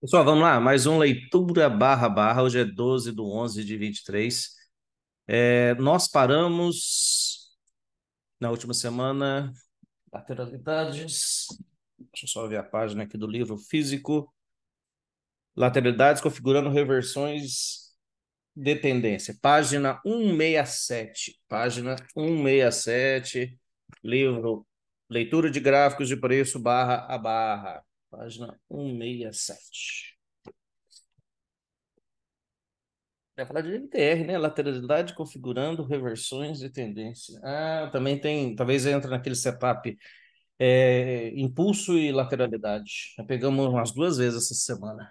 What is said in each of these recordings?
Pessoal, vamos lá, mais um Leitura Barra Barra, hoje é 12 do 11 de 23. É, nós paramos na última semana, lateralidades, deixa eu só ver a página aqui do livro físico, lateralidades configurando reversões de tendência, página 167, página 167, livro Leitura de Gráficos de Preço Barra a Barra página 167. Vai falar de MTR, né? Lateralidade configurando reversões de tendência. Ah, também tem, talvez entra naquele setup é, impulso e lateralidade. Já pegamos umas duas vezes essa semana.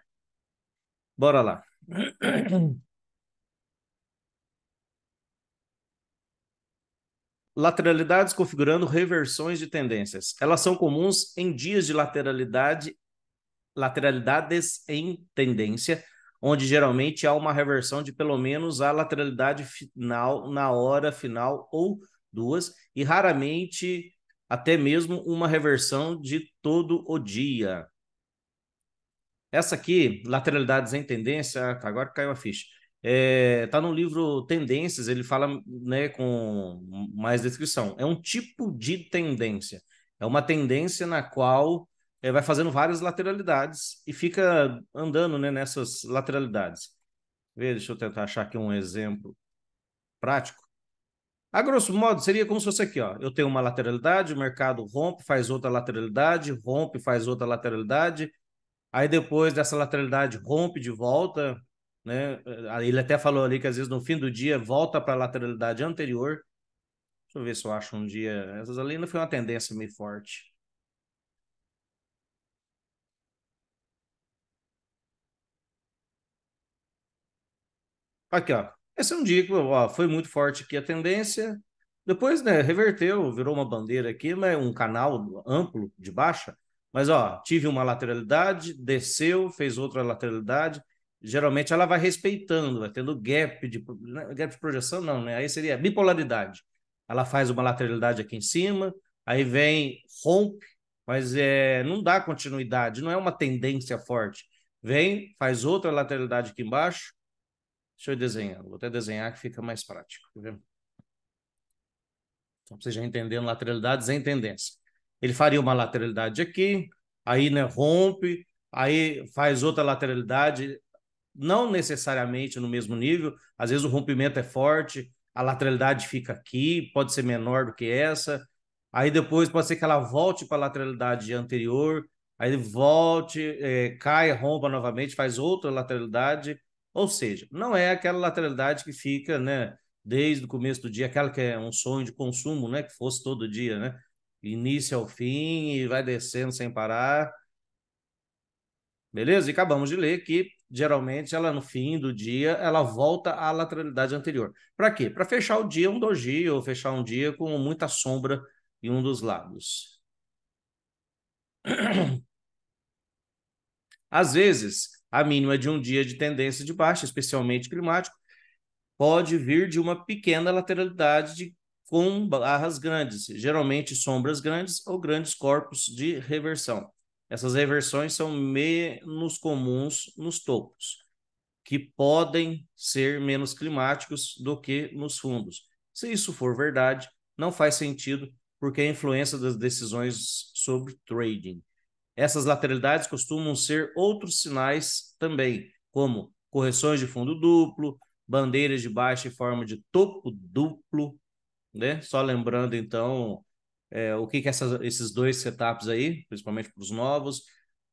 Bora lá. Lateralidades configurando reversões de tendências. Elas são comuns em dias de lateralidade, lateralidades em tendência, onde geralmente há uma reversão de pelo menos a lateralidade final na hora final ou duas, e raramente até mesmo uma reversão de todo o dia. Essa aqui, lateralidades em tendência, tá, agora caiu a ficha. É, tá no livro Tendências, ele fala né, com mais descrição. É um tipo de tendência. É uma tendência na qual é, vai fazendo várias lateralidades e fica andando né, nessas lateralidades. deixa eu tentar achar aqui um exemplo prático. A grosso modo, seria como se fosse aqui, ó. Eu tenho uma lateralidade, o mercado rompe, faz outra lateralidade, rompe, faz outra lateralidade. Aí depois dessa lateralidade rompe de volta, né? Eh, ele até falou ali que às vezes no fim do dia volta para a lateralidade anterior. Deixa eu ver se eu acho um dia. Essas ali não foi uma tendência meio forte. Aqui, ó. Esse é um dia que ó, foi muito forte aqui a tendência. Depois, né, reverteu, virou uma bandeira aqui, mas um canal amplo de baixa. Mas, ó, tive uma lateralidade, desceu, fez outra lateralidade, geralmente ela vai respeitando, vai tendo gap de né, gap de projeção não, né? Aí seria bipolaridade. Ela faz uma lateralidade aqui em cima, aí vem rompe, mas é, não dá continuidade, não é uma tendência forte. Vem, faz outra lateralidade aqui embaixo. Deixa eu desenhar, vou até desenhar que fica mais prático, tá vendo? Então, você já entendendo lateralidades em tendência. Ele faria uma lateralidade aqui, aí né, rompe, aí faz outra lateralidade, não necessariamente no mesmo nível, às vezes o rompimento é forte, a lateralidade fica aqui, pode ser menor do que essa, aí depois pode ser que ela volte para a lateralidade anterior, aí volte, é, cai, rompa novamente, faz outra lateralidade, ou seja, não é aquela lateralidade que fica, né, desde o começo do dia, aquela que é um sonho de consumo, né, que fosse todo dia, né, início ao fim e vai descendo sem parar. Beleza? E acabamos de ler que geralmente ela no fim do dia ela volta à lateralidade anterior. Para quê? Para fechar o dia um doji ou fechar um dia com muita sombra em um dos lados. Às vezes, a mínima de um dia de tendência de baixa, especialmente climático, pode vir de uma pequena lateralidade de, com barras grandes, geralmente sombras grandes ou grandes corpos de reversão. Essas reversões são menos comuns nos topos, que podem ser menos climáticos do que nos fundos. Se isso for verdade, não faz sentido, porque a influência das decisões sobre trading. Essas lateralidades costumam ser outros sinais também, como correções de fundo duplo, bandeiras de baixa em forma de topo duplo, né? Só lembrando então é, o que, que essas, esses dois setups aí, principalmente para os novos,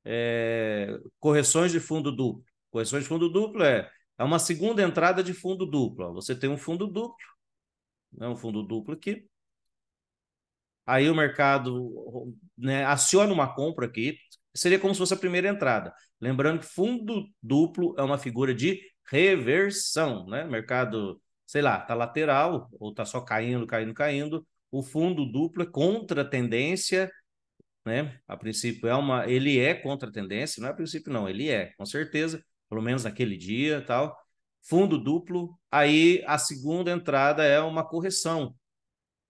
é, correções de fundo duplo. Correções de fundo duplo é, é uma segunda entrada de fundo duplo. Você tem um fundo duplo, né, um fundo duplo aqui. Aí o mercado né, aciona uma compra aqui, seria como se fosse a primeira entrada. Lembrando que fundo duplo é uma figura de reversão, né? Mercado, sei lá, tá lateral ou tá só caindo, caindo, caindo o fundo duplo é contra a tendência, né? A princípio é uma, ele é contra a tendência, não é a princípio não, ele é, com certeza, pelo menos naquele dia, tal. Fundo duplo, aí a segunda entrada é uma correção.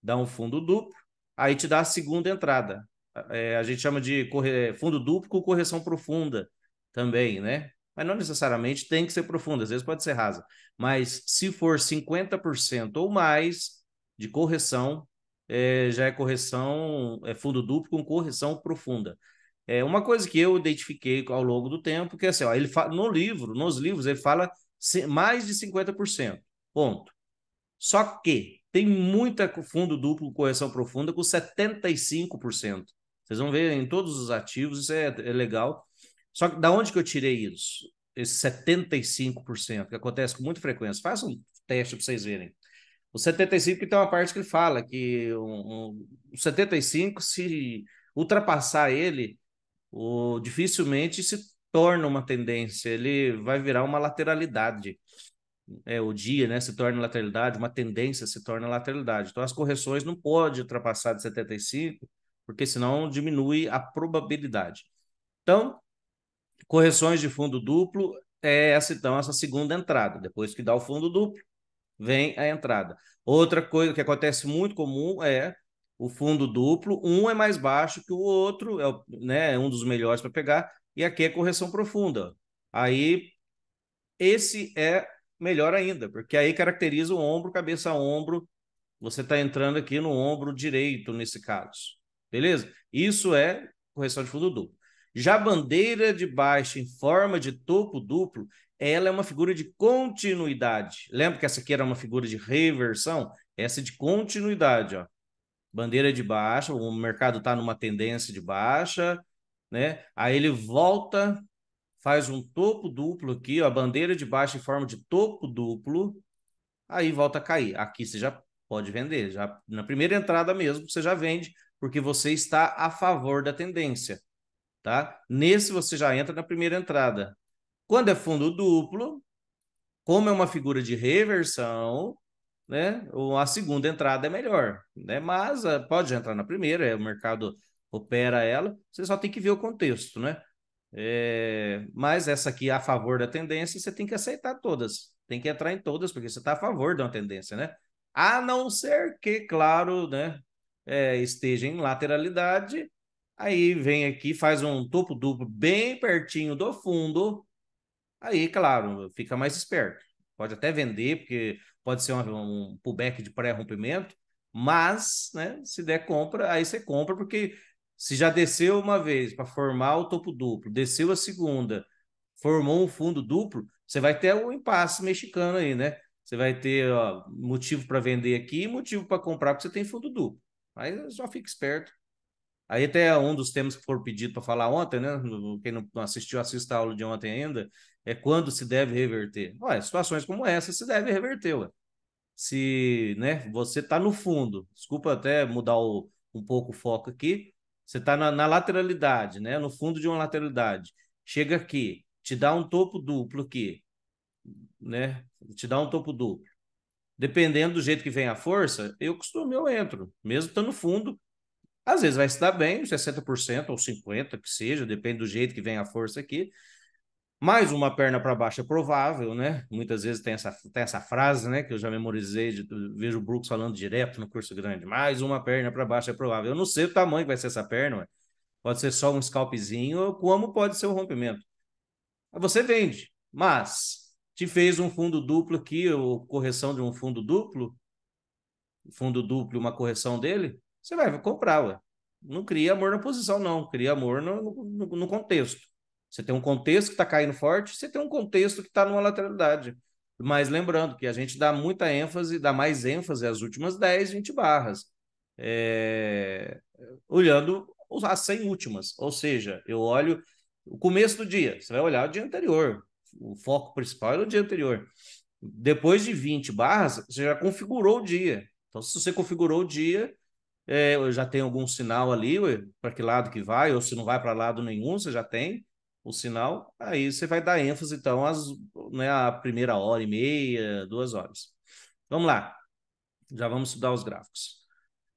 Dá um fundo duplo, aí te dá a segunda entrada. É, a gente chama de corre... fundo duplo com correção profunda também, né? Mas não necessariamente tem que ser profunda, às vezes pode ser rasa. Mas se for 50% ou mais de correção, é, já é correção, é fundo duplo com correção profunda. É uma coisa que eu identifiquei ao longo do tempo, que é assim, ó, ele fala, no livro, nos livros, ele fala mais de 50%, ponto. Só que tem muita fundo duplo correção profunda com 75%. Vocês vão ver em todos os ativos, isso é, é legal. Só que da onde que eu tirei isso? Esse 75% que acontece com muita frequência. Faça um teste para vocês verem. O 75 tem uma parte que ele fala que um, um, o 75, se ultrapassar ele, o, dificilmente se torna uma tendência, ele vai virar uma lateralidade. É, o dia né, se torna lateralidade, uma tendência se torna lateralidade. Então, as correções não pode ultrapassar de 75, porque senão diminui a probabilidade. Então, correções de fundo duplo é essa, então, essa segunda entrada. Depois que dá o fundo duplo, vem a entrada. Outra coisa que acontece muito comum é o fundo duplo, um é mais baixo que o outro, é, né, é um dos melhores para pegar, e aqui é correção profunda. Aí esse é melhor ainda, porque aí caracteriza o ombro, cabeça a ombro, você está entrando aqui no ombro direito nesse caso. Beleza? Isso é correção de fundo duplo. Já bandeira de baixo em forma de topo duplo ela é uma figura de continuidade. Lembra que essa aqui era uma figura de reversão? Essa é de continuidade, ó. Bandeira de baixa, o mercado está numa tendência de baixa, né? Aí ele volta, faz um topo duplo aqui, ó, bandeira de baixa em forma de topo duplo, aí volta a cair. Aqui você já pode vender, já na primeira entrada mesmo você já vende, porque você está a favor da tendência, tá? Nesse você já entra na primeira entrada, quando é fundo duplo, como é uma figura de reversão, né? A segunda entrada é melhor, né? Mas ah, pode entrar na primeira, é, o mercado opera ela, você só tem que ver o contexto, né? É, mas essa aqui é a favor da tendência, você tem que aceitar todas, tem que entrar em todas, porque você está a favor de uma tendência, né? A não ser que, claro, né, é, esteja em lateralidade, aí vem aqui, faz um topo duplo bem pertinho do fundo, Aí, claro, fica mais esperto. Pode até vender, porque pode ser um, um pullback de pré-rompimento, mas né, se der compra, aí você compra, porque se já desceu uma vez para formar o topo duplo, desceu a segunda, formou um fundo duplo, você vai ter um impasse mexicano aí, né? Você vai ter ó, motivo para vender aqui e motivo para comprar, porque você tem fundo duplo. aí só fica esperto. Aí até um dos temas que foram pedidos para falar ontem, né? Quem não assistiu, assista a aula de ontem ainda, é quando se deve reverter? Ué, situações como essa se deve reverter, ué. Se né, você está no fundo, desculpa até mudar o, um pouco o foco aqui, você está na, na, lateralidade, né, no fundo de uma lateralidade, chega aqui, te dá um topo duplo aqui, né, te dá um topo duplo. Dependendo do jeito que vem a força, eu costumo, eu entro, mesmo estando no fundo. Às vezes vai se dar bem, 60% ou 50%, que seja, depende do jeito que vem a força aqui mais uma perna para baixo é provável, né? Muitas vezes tem essa, tem essa frase, né? Que eu já memorizei, de, vejo o Brooks falando direto no curso grande. Mais uma perna para baixo é provável. Eu não sei o tamanho que vai ser essa perna, ué. pode ser só um scalpzinho, como pode ser um rompimento. Você vende, mas te fez um fundo duplo aqui, ou correção de um fundo duplo, fundo duplo, uma correção dele, você vai comprar, ué. Não cria amor na posição, não. Cria amor no, no, no contexto. Você tem um contexto que está caindo forte, você tem um contexto que está numa lateralidade. Mas lembrando que a gente dá muita ênfase, dá mais ênfase às últimas 10, 20 barras, é... olhando as 100 últimas. Ou seja, eu olho o começo do dia, você vai olhar o dia anterior. O foco principal é o dia anterior. Depois de 20 barras, você já configurou o dia. Então, se você configurou o dia, é, já tem algum sinal ali para que lado que vai, ou se não vai para lado nenhum, você já tem o sinal, aí você vai dar ênfase, então, às, né, à primeira hora e meia, duas horas. Vamos lá, já vamos estudar os gráficos.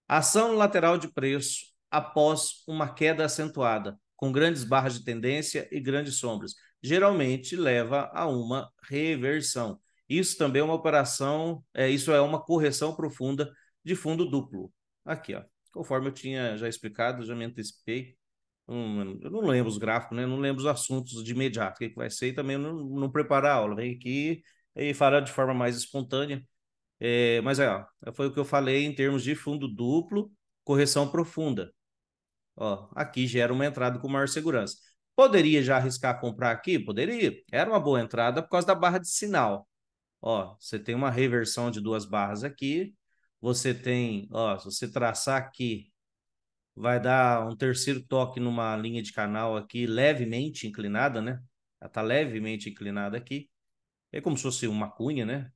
Ação lateral de preço após uma queda acentuada, com grandes barras de tendência e grandes sombras, geralmente leva a uma reversão. Isso também é uma operação, é, isso é uma correção profunda de fundo duplo. Aqui, ó, conforme eu tinha já explicado, já me antecipei, Hum, eu não lembro os gráficos, né? Não lembro os assuntos de imediato, o que, que vai ser, e também não, não preparar a aula. Vem aqui e fará de forma mais espontânea. É, mas aí, ó, foi o que eu falei em termos de fundo duplo, correção profunda. Ó, aqui gera uma entrada com maior segurança. Poderia já arriscar comprar aqui? Poderia. Era uma boa entrada por causa da barra de sinal. Ó, você tem uma reversão de duas barras aqui. Você tem, ó, se você traçar aqui vai dar um terceiro toque numa linha de canal aqui levemente inclinada, né? Ela tá levemente inclinada aqui. É como se fosse uma cunha, né?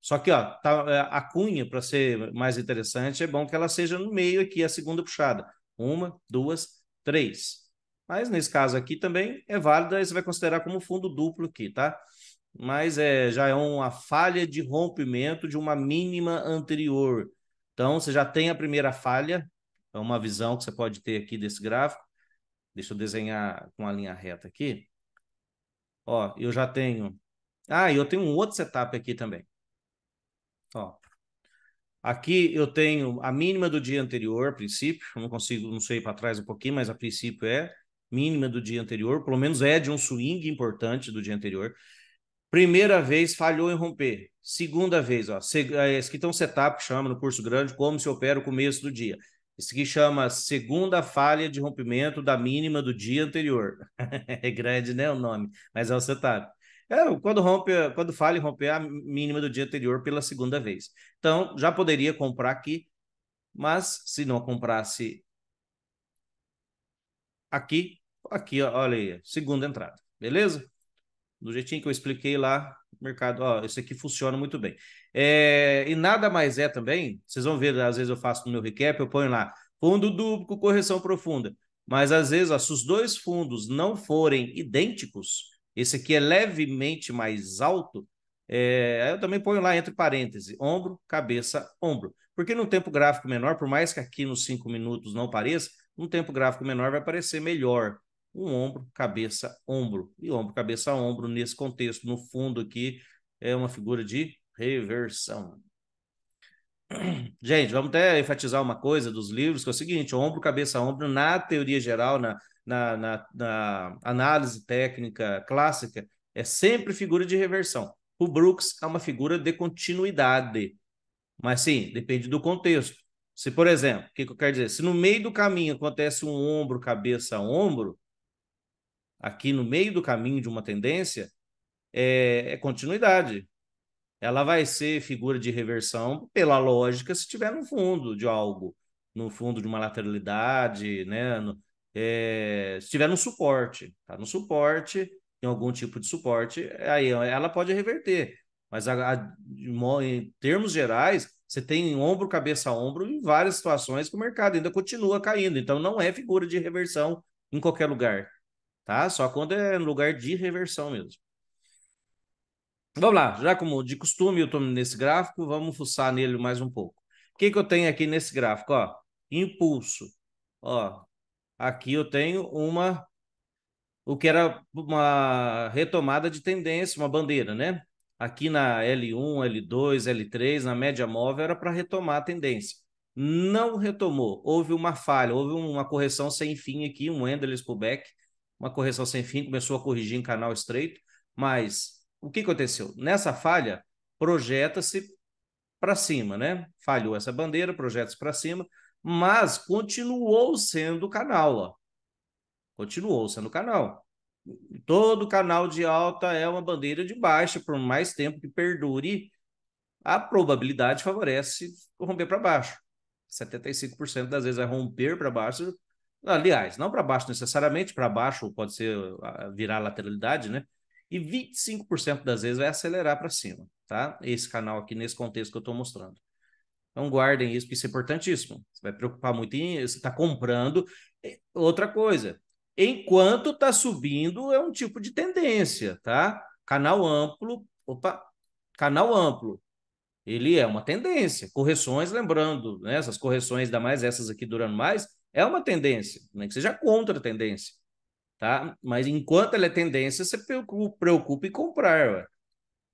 Só que ó, tá, é, a cunha, para ser mais interessante, é bom que ela seja no meio aqui, a segunda puxada. Uma, duas, três. Mas nesse caso aqui também é válida, você vai considerar como fundo duplo aqui, tá? Mas é, já é uma falha de rompimento de uma mínima anterior. Então, você já tem a primeira falha, é uma visão que você pode ter aqui desse gráfico. Deixa eu desenhar com a linha reta aqui. Ó, eu já tenho. Ah, eu tenho um outro setup aqui também. Ó. Aqui eu tenho a mínima do dia anterior, a princípio. Eu não consigo, não sei para trás um pouquinho, mas a princípio é mínima do dia anterior, pelo menos é de um swing importante do dia anterior. Primeira vez falhou em romper. Segunda vez, ó, é, esse aqui tem um setup que chama no curso grande como se opera o começo do dia. Isso aqui chama segunda falha de rompimento da mínima do dia anterior. é grande, né, o nome, mas é o setup. É, quando rompe, quando falha romper a mínima do dia anterior pela segunda vez. Então, já poderia comprar aqui, mas se não comprasse aqui, aqui, olha aí, segunda entrada, beleza? Do jeitinho que eu expliquei lá, mercado, ó, isso aqui funciona muito bem. É, e nada mais é também, vocês vão ver, às vezes eu faço no meu recap, eu ponho lá, fundo duplo com correção profunda. Mas às vezes, ó, se os dois fundos não forem idênticos, esse aqui é levemente mais alto, é, eu também ponho lá entre parênteses, ombro, cabeça, ombro. Porque num tempo gráfico menor, por mais que aqui nos cinco minutos não pareça, num tempo gráfico menor vai parecer melhor um ombro, cabeça, ombro. E ombro, cabeça, ombro, nesse contexto, no fundo aqui, é uma figura de reversão. Gente, vamos até enfatizar uma coisa dos livros, que é o seguinte: ombro, cabeça, ombro, na teoria geral, na, na, na, na análise técnica clássica, é sempre figura de reversão. O Brooks é uma figura de continuidade. Mas sim, depende do contexto. Se, por exemplo, o que, que eu quero dizer? Se no meio do caminho acontece um ombro, cabeça, ombro, aqui no meio do caminho de uma tendência, é, é continuidade. Ela vai ser figura de reversão, pela lógica, se tiver no fundo de algo, no fundo de uma lateralidade, né? No, é, se tiver no suporte, tá? No suporte, em algum tipo de suporte, aí ela pode reverter. Mas a, a, em termos gerais, você tem ombro, cabeça ombro em várias situações que o mercado ainda continua caindo. Então não é figura de reversão em qualquer lugar tá? Só quando é no lugar de reversão mesmo. Vamos lá, já como de costume eu estou nesse gráfico, vamos fuçar nele mais um pouco. O que, que eu tenho aqui nesse gráfico? Ó, impulso. Ó, aqui eu tenho uma o que era uma retomada de tendência, uma bandeira, né? Aqui na L1, L2, L3, na média móvel era para retomar a tendência. Não retomou, houve uma falha, houve uma correção sem fim aqui, um endless pullback uma correção sem fim, começou a corrigir em canal estreito, mas o que aconteceu? Nessa falha, projeta-se para cima, né? Falhou essa bandeira, projeta-se para cima, mas continuou sendo canal, ó. Continuou sendo canal. Todo canal de alta é uma bandeira de baixa, por mais tempo que perdure, a probabilidade favorece romper para baixo. 75% das vezes vai romper para baixo Aliás, não para baixo necessariamente, para baixo pode ser ah, virar lateralidade, né? E 25% das vezes vai acelerar para cima, tá? Esse canal aqui, nesse contexto que eu estou mostrando. Então guardem isso, porque isso é importantíssimo. Você vai preocupar muito em. Você está comprando. Outra coisa, enquanto está subindo, é um tipo de tendência, tá? Canal amplo, opa, canal amplo. Ele é uma tendência. Correções, lembrando, né? essas correções, ainda mais essas aqui durando mais, é uma tendência, nem que seja contra a tendência, tá? Mas enquanto ela é tendência, você preocupa em comprar, ué.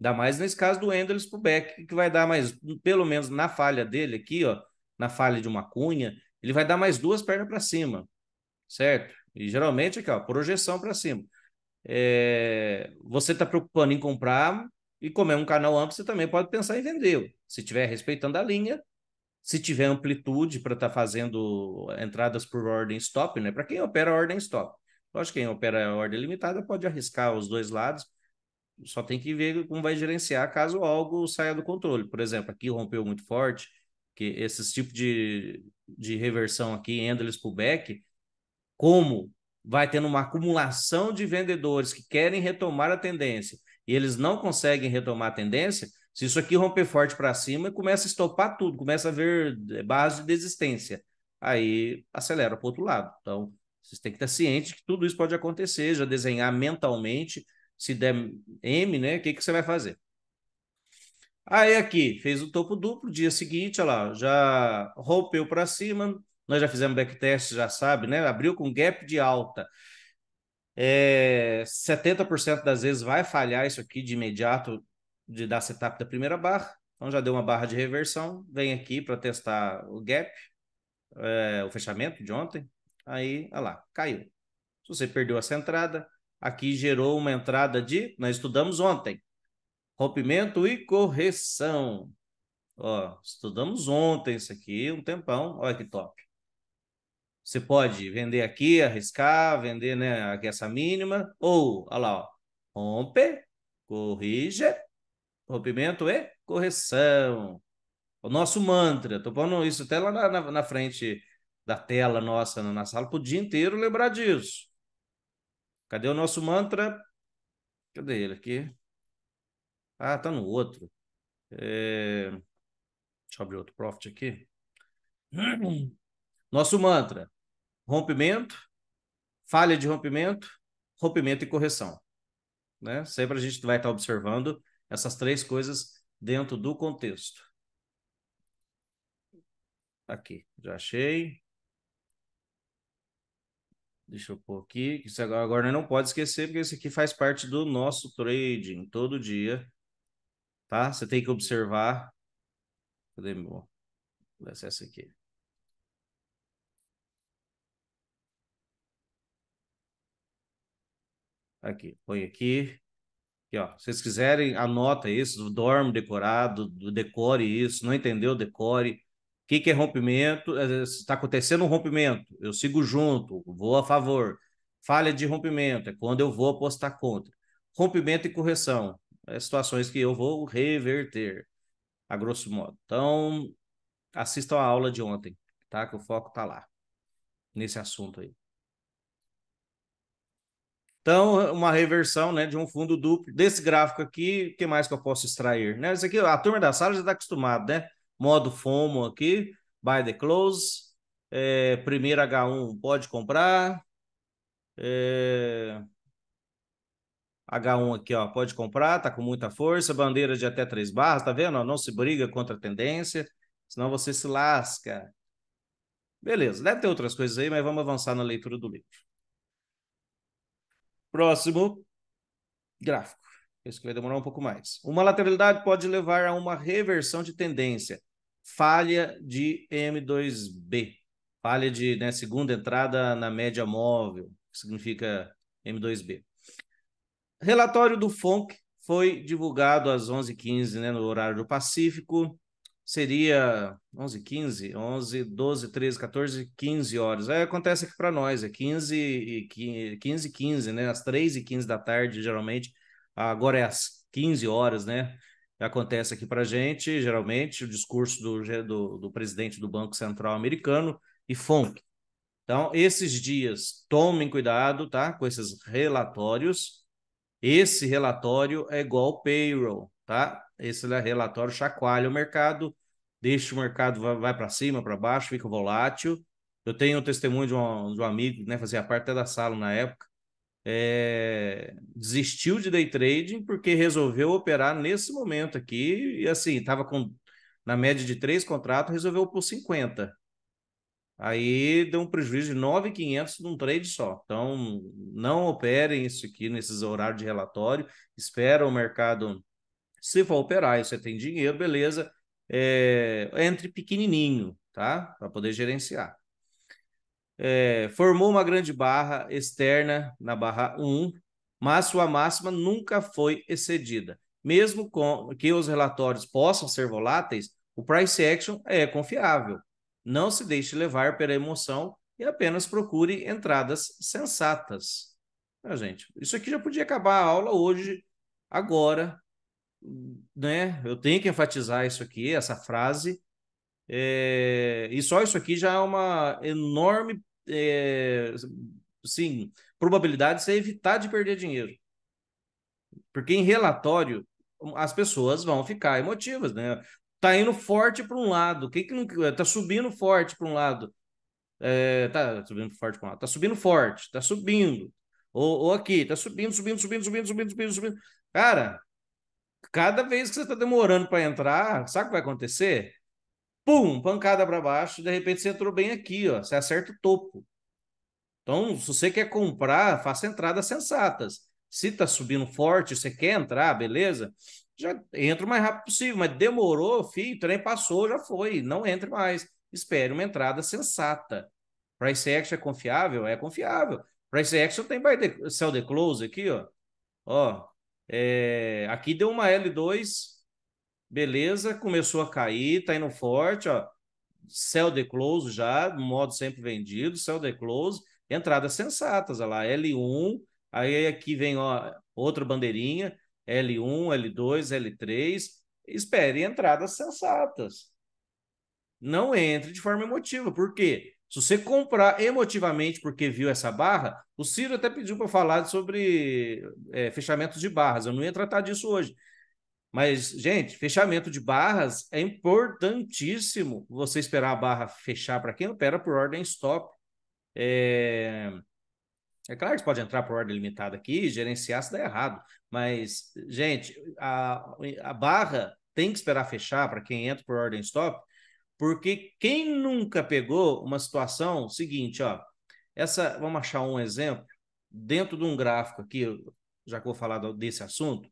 Ainda mais nesse caso do Endless pro Beck, que vai dar mais, pelo menos na falha dele aqui, ó, na falha de uma cunha, ele vai dar mais duas pernas para cima, certo? E geralmente aqui, ó, projeção para cima. É... Você está preocupando em comprar, e como é um canal amplo, você também pode pensar em vender. Se estiver respeitando a linha, se tiver amplitude para estar tá fazendo entradas por ordem stop, né? Para quem opera ordem stop. Lógico, quem opera ordem limitada pode arriscar os dois lados, só tem que ver como vai gerenciar caso algo saia do controle. Por exemplo, aqui rompeu muito forte, que esses tipos de, de reversão aqui, endless pullback, como vai tendo uma acumulação de vendedores que querem retomar a tendência e eles não conseguem retomar a tendência, se isso aqui romper forte para cima, começa a estopar tudo, começa a haver eh, base de desistência. Aí acelera para o outro lado. Então, vocês têm que estar cientes que tudo isso pode acontecer, já desenhar mentalmente. Se der M, né? O que, que você vai fazer? Aí aqui, fez o topo duplo, dia seguinte, olha lá, já rompeu para cima, nós já fizemos backtest, já sabe, né? Abriu com gap de alta. É, 70% das vezes vai falhar isso aqui de imediato, de dar setup da primeira barra. Então já deu uma barra de reversão. Vem aqui para testar o gap, é, o fechamento de ontem. Aí, olha lá, caiu. Se você perdeu essa entrada, aqui gerou uma entrada de. Nós estudamos ontem. Rompimento e correção. Ó, estudamos ontem isso aqui, um tempão. Olha que top. Você pode vender aqui, arriscar, vender né, aqui essa mínima, ou, olha lá, ó, rompe, corrige, rompimento e correção. O nosso mantra. Estou pondo isso até lá na, na, na, frente da tela nossa, na sala, para o dia inteiro lembrar disso. Cadê o nosso mantra? Cadê ele aqui? Ah, tá no outro. É... Deixa eu abrir outro profit aqui. Nosso mantra: rompimento, falha de rompimento, rompimento e correção. Né? Sempre a gente vai estar tá observando essas três coisas dentro do contexto. Tá aqui, já achei. Deixa eu pôr aqui. Isso agora, agora não pode esquecer, porque isso aqui faz parte do nosso trading todo dia. Tá? Você tem que observar. Cadê meu? Vou essa aqui. Aqui, põe aqui. Aqui, ó, se vocês quiserem, anota isso, dorme decorado, decore isso, não entendeu, decore. O que, que é rompimento? É, está acontecendo um rompimento, eu sigo junto, vou a favor. Falha de rompimento é quando eu vou apostar contra. Rompimento e correção, é situações que eu vou reverter, a grosso modo. Então, assistam a aula de ontem, tá? Que o foco está lá, nesse assunto aí. Então, uma reversão né, de um fundo duplo. Desse gráfico aqui, o que mais que eu posso extrair? Né? Isso aqui, a turma da sala já está acostumada, né? Modo FOMO aqui, buy the close, é, primeiro H1 pode comprar, é, H1 aqui, ó, pode comprar, tá com muita força, bandeira de até três barras, tá vendo? Ó, não se briga contra a tendência, senão você se lasca. Beleza, deve ter outras coisas aí, mas vamos avançar na leitura do livro. Próximo gráfico. Isso que vai demorar um pouco mais. Uma lateralidade pode levar a uma reversão de tendência, falha de M2B, falha de né, segunda entrada na média móvel, que significa M2B. Relatório do FONC foi divulgado às 11h15 né, no horário do Pacífico seria 11, 15, 11, 12, 13, 14, 15 horas. É, acontece aqui para nós, é 15 e 15, 15, né? Às 3 e 15 da tarde, geralmente. Agora é às 15 horas, né? Acontece aqui para gente, geralmente, o discurso do, do, do presidente do Banco Central americano e FONC. Então, esses dias, tomem cuidado, tá? Com esses relatórios. Esse relatório é igual payroll, tá? Esse relatório chacoalha o mercado, deixa o mercado, vai, vai para cima, para baixo, fica volátil. Eu tenho o testemunho de um, de um amigo, né, fazia parte até da sala na época, é, desistiu de day trading porque resolveu operar nesse momento aqui, e assim, estava com na média de três contratos, resolveu por 50. Aí deu um prejuízo de 9,500 num trade só. Então, não operem isso aqui nesses horários de relatório. Espera o mercado. Se for operar e você tem dinheiro, beleza é, entre pequenininho, tá? Para poder gerenciar. É, formou uma grande barra externa na barra 1, mas sua máxima nunca foi excedida. Mesmo com, que os relatórios possam ser voláteis, o price action é confiável. Não se deixe levar pela emoção e apenas procure entradas sensatas. Ah, gente, isso aqui já podia acabar a aula hoje, agora, né? Eu tenho que enfatizar isso aqui, essa frase. É, e só isso aqui já é uma enorme é, sim, probabilidade de você evitar de perder dinheiro. Porque em relatório, as pessoas vão ficar emotivas, né? Tá indo forte para um lado, quem que não tá subindo forte para um lado, é, tá subindo forte para um lado, tá subindo forte, tá subindo, ou, ou aqui, tá subindo, subindo, subindo, subindo, subindo, subindo, subindo. Cara, cada vez que você está demorando para entrar, sabe o que vai acontecer? Pum, pancada para baixo, de repente você entrou bem aqui, ó, você acerta o topo. Então, se você quer comprar, faça entradas sensatas. Se está subindo forte, você quer entrar, beleza? Já entra o mais rápido possível, mas demorou, filho, o trem passou, já foi, não entre mais. Espere uma entrada sensata. Price action é confiável? É confiável. Price action tem by the, sell the close aqui, ó. Ó, é, aqui deu uma L2, beleza, começou a cair, tá indo forte, ó. Sell de close já, modo sempre vendido, sell de close, entradas sensatas, olha lá, L1, aí aqui vem ó, outra bandeirinha, L1, L2, L3, espere entradas sensatas. Não entre de forma emotiva, por quê? Se você comprar emotivamente porque viu essa barra, o Ciro até pediu para falar sobre é, fechamentos de barras. Eu não ia tratar disso hoje. Mas, gente, fechamento de barras é importantíssimo você esperar a barra fechar para quem opera por ordem stop. É... é... claro que você pode entrar por ordem limitada aqui gerenciar se dá errado. Mas, gente, a, a barra tem que esperar fechar para quem entra por ordem stop porque quem nunca pegou uma situação seguinte, ó, essa, vamos achar um exemplo dentro de um gráfico aqui, já que eu vou falar desse assunto,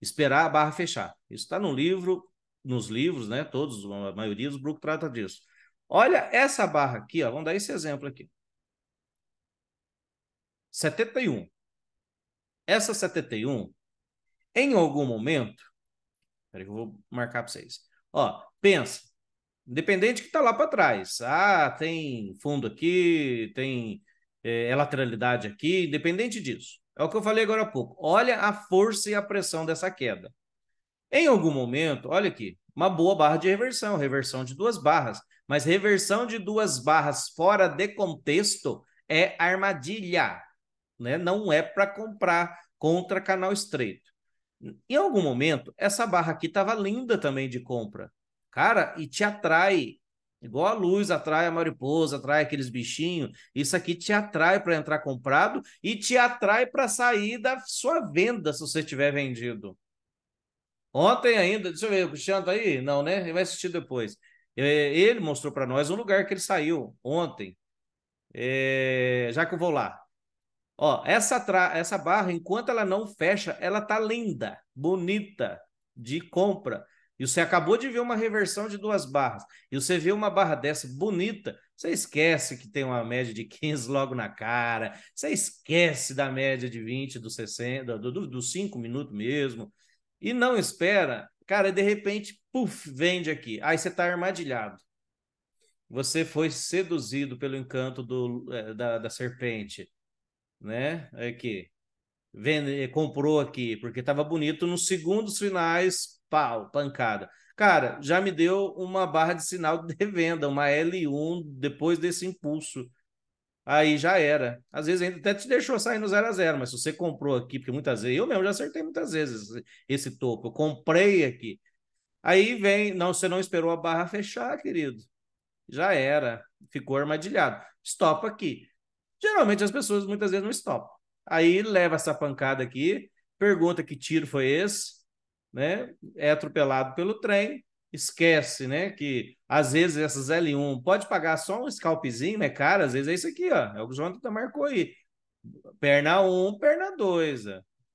esperar a barra fechar. Isso está no livro, nos livros, né? Todos, a maioria dos grupos trata disso. Olha essa barra aqui, ó, vamos dar esse exemplo aqui. 71. Essa 71, em algum momento, peraí que eu vou marcar para vocês. Ó, pensa, Independente que está lá para trás. Ah, tem fundo aqui, tem é, é, lateralidade aqui, independente disso. É o que eu falei agora há pouco. Olha a força e a pressão dessa queda. Em algum momento, olha aqui, uma boa barra de reversão, reversão de duas barras. Mas reversão de duas barras fora de contexto é armadilha, né? Não é para comprar contra canal estreito. Em algum momento, essa barra aqui estava linda também de compra. Cara, e te atrai. Igual a luz atrai a mariposa, atrai aqueles bichinhos. Isso aqui te atrai para entrar comprado e te atrai para sair da sua venda se você tiver vendido. Ontem ainda, deixa eu ver, o Cristiano tá aí? Não, né? Ele vai assistir depois. É, ele mostrou para nós um lugar que ele saiu ontem. É... já que eu vou lá. Ó, essa, tra... essa barra, enquanto ela não fecha, ela tá linda, bonita, de compra e você acabou de ver uma reversão de duas barras, e você vê uma barra dessa bonita, você esquece que tem uma média de 15 logo na cara, você esquece da média de 20, do 60, do, do, do 5 minutos mesmo, e não espera, cara, de repente, puf, vende aqui. Aí você está armadilhado. Você foi seduzido pelo encanto do, é, da, da serpente, né? Aqui. Vende, comprou aqui, porque estava bonito. Nos segundos finais, pau, pancada. Cara, já me deu uma barra de sinal de venda uma L1 depois desse impulso. Aí já era. Às vezes ainda até te deixou sair no 0 a 0 mas se você comprou aqui, porque muitas vezes, eu mesmo já acertei muitas vezes esse, topo, eu comprei aqui. Aí vem, não, você não esperou a barra fechar, querido. Já era, ficou armadilhado. Stop aqui. Geralmente as pessoas muitas vezes não stop Aí leva essa pancada aqui, pergunta que tiro foi esse, né, é atropelado pelo trem, esquece, né, que às vezes essas L1 pode pagar só um scalpzinho, né, cara, às vezes é isso aqui, ó, é o que o Jonathan marcou aí. Perna 1, perna 2,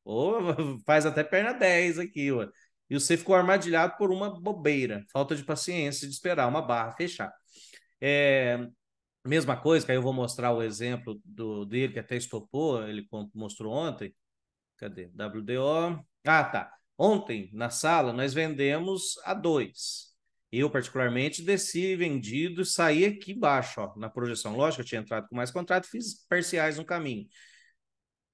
ou faz até perna 10 aqui, ó. E você ficou armadilhado por uma bobeira, falta de paciência de esperar uma barra fechar. É, mesma coisa, que aí eu vou mostrar o exemplo do dele, que até estopou, ele mostrou ontem. Cadê? WDO. Ah, tá. Ontem, na sala, nós vendemos a dois. Eu, particularmente, desci vendido, e saí aqui embaixo, ó, na projeção. Lógico, eu tinha entrado com mais contrato, fiz parciais no caminho.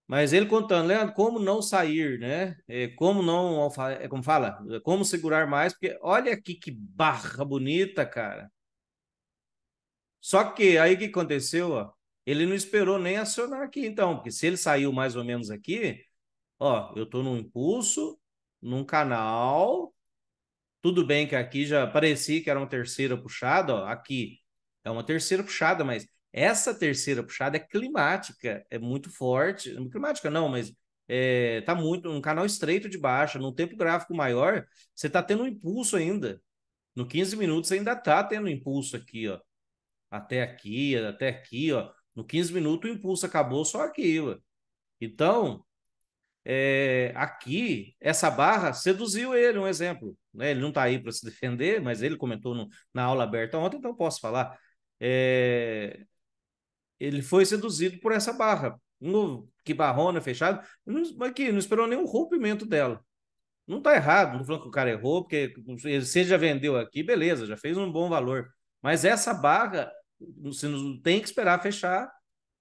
Mas ele contando, Leandro, como não sair, né? É, como não, é, como fala? Como segurar mais? Porque olha aqui que barra bonita, cara. Só que aí o que aconteceu, ó? Ele não esperou nem acionar aqui, então, porque se ele saiu mais ou menos aqui, ó, eu tô no impulso, num canal. Tudo bem que aqui já parecia que era uma terceira puxada, ó, aqui é uma terceira puxada, mas essa terceira puxada é climática, é muito forte. Climática não, mas é, tá muito um canal estreito de baixa, num tempo gráfico maior, você tá tendo um impulso ainda. No 15 minutos ainda tá tendo impulso aqui, ó. Até aqui, até aqui, ó. No 15 minutos o impulso acabou só aqui, ó. Então, é, aqui, essa barra seduziu ele, um exemplo. Né? Ele não está aí para se defender, mas ele comentou no, na aula aberta ontem, então eu posso falar. É, ele foi seduzido por essa barra. No, que barrona, fechado. Mas que não esperou nenhum rompimento dela. Não está errado, não falando que o cara errou, porque se ele já vendeu aqui, beleza, já fez um bom valor. Mas essa barra, você não tem que esperar fechar.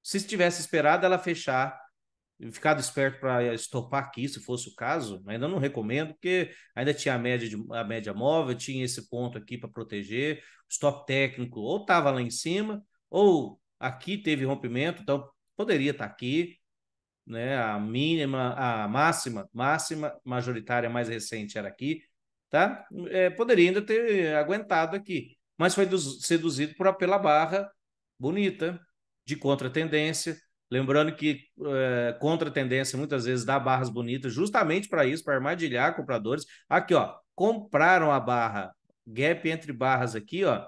Se tivesse esperado ela fechar ficado esperto para estopar aqui, se fosse o caso, ainda não recomendo, porque ainda tinha a média, de, a média móvel, tinha esse ponto aqui para proteger, o stop técnico ou estava lá em cima, ou aqui teve rompimento, então poderia estar tá aqui, né? A mínima, a máxima, máxima majoritária mais recente era aqui, tá? É, poderia ainda ter aguentado aqui, mas foi seduzido por, pela barra bonita de contra tendência Lembrando que é, contra a tendência muitas vezes dá barras bonitas, justamente para isso, para armadilhar compradores. Aqui, ó, compraram a barra, gap entre barras aqui, ó.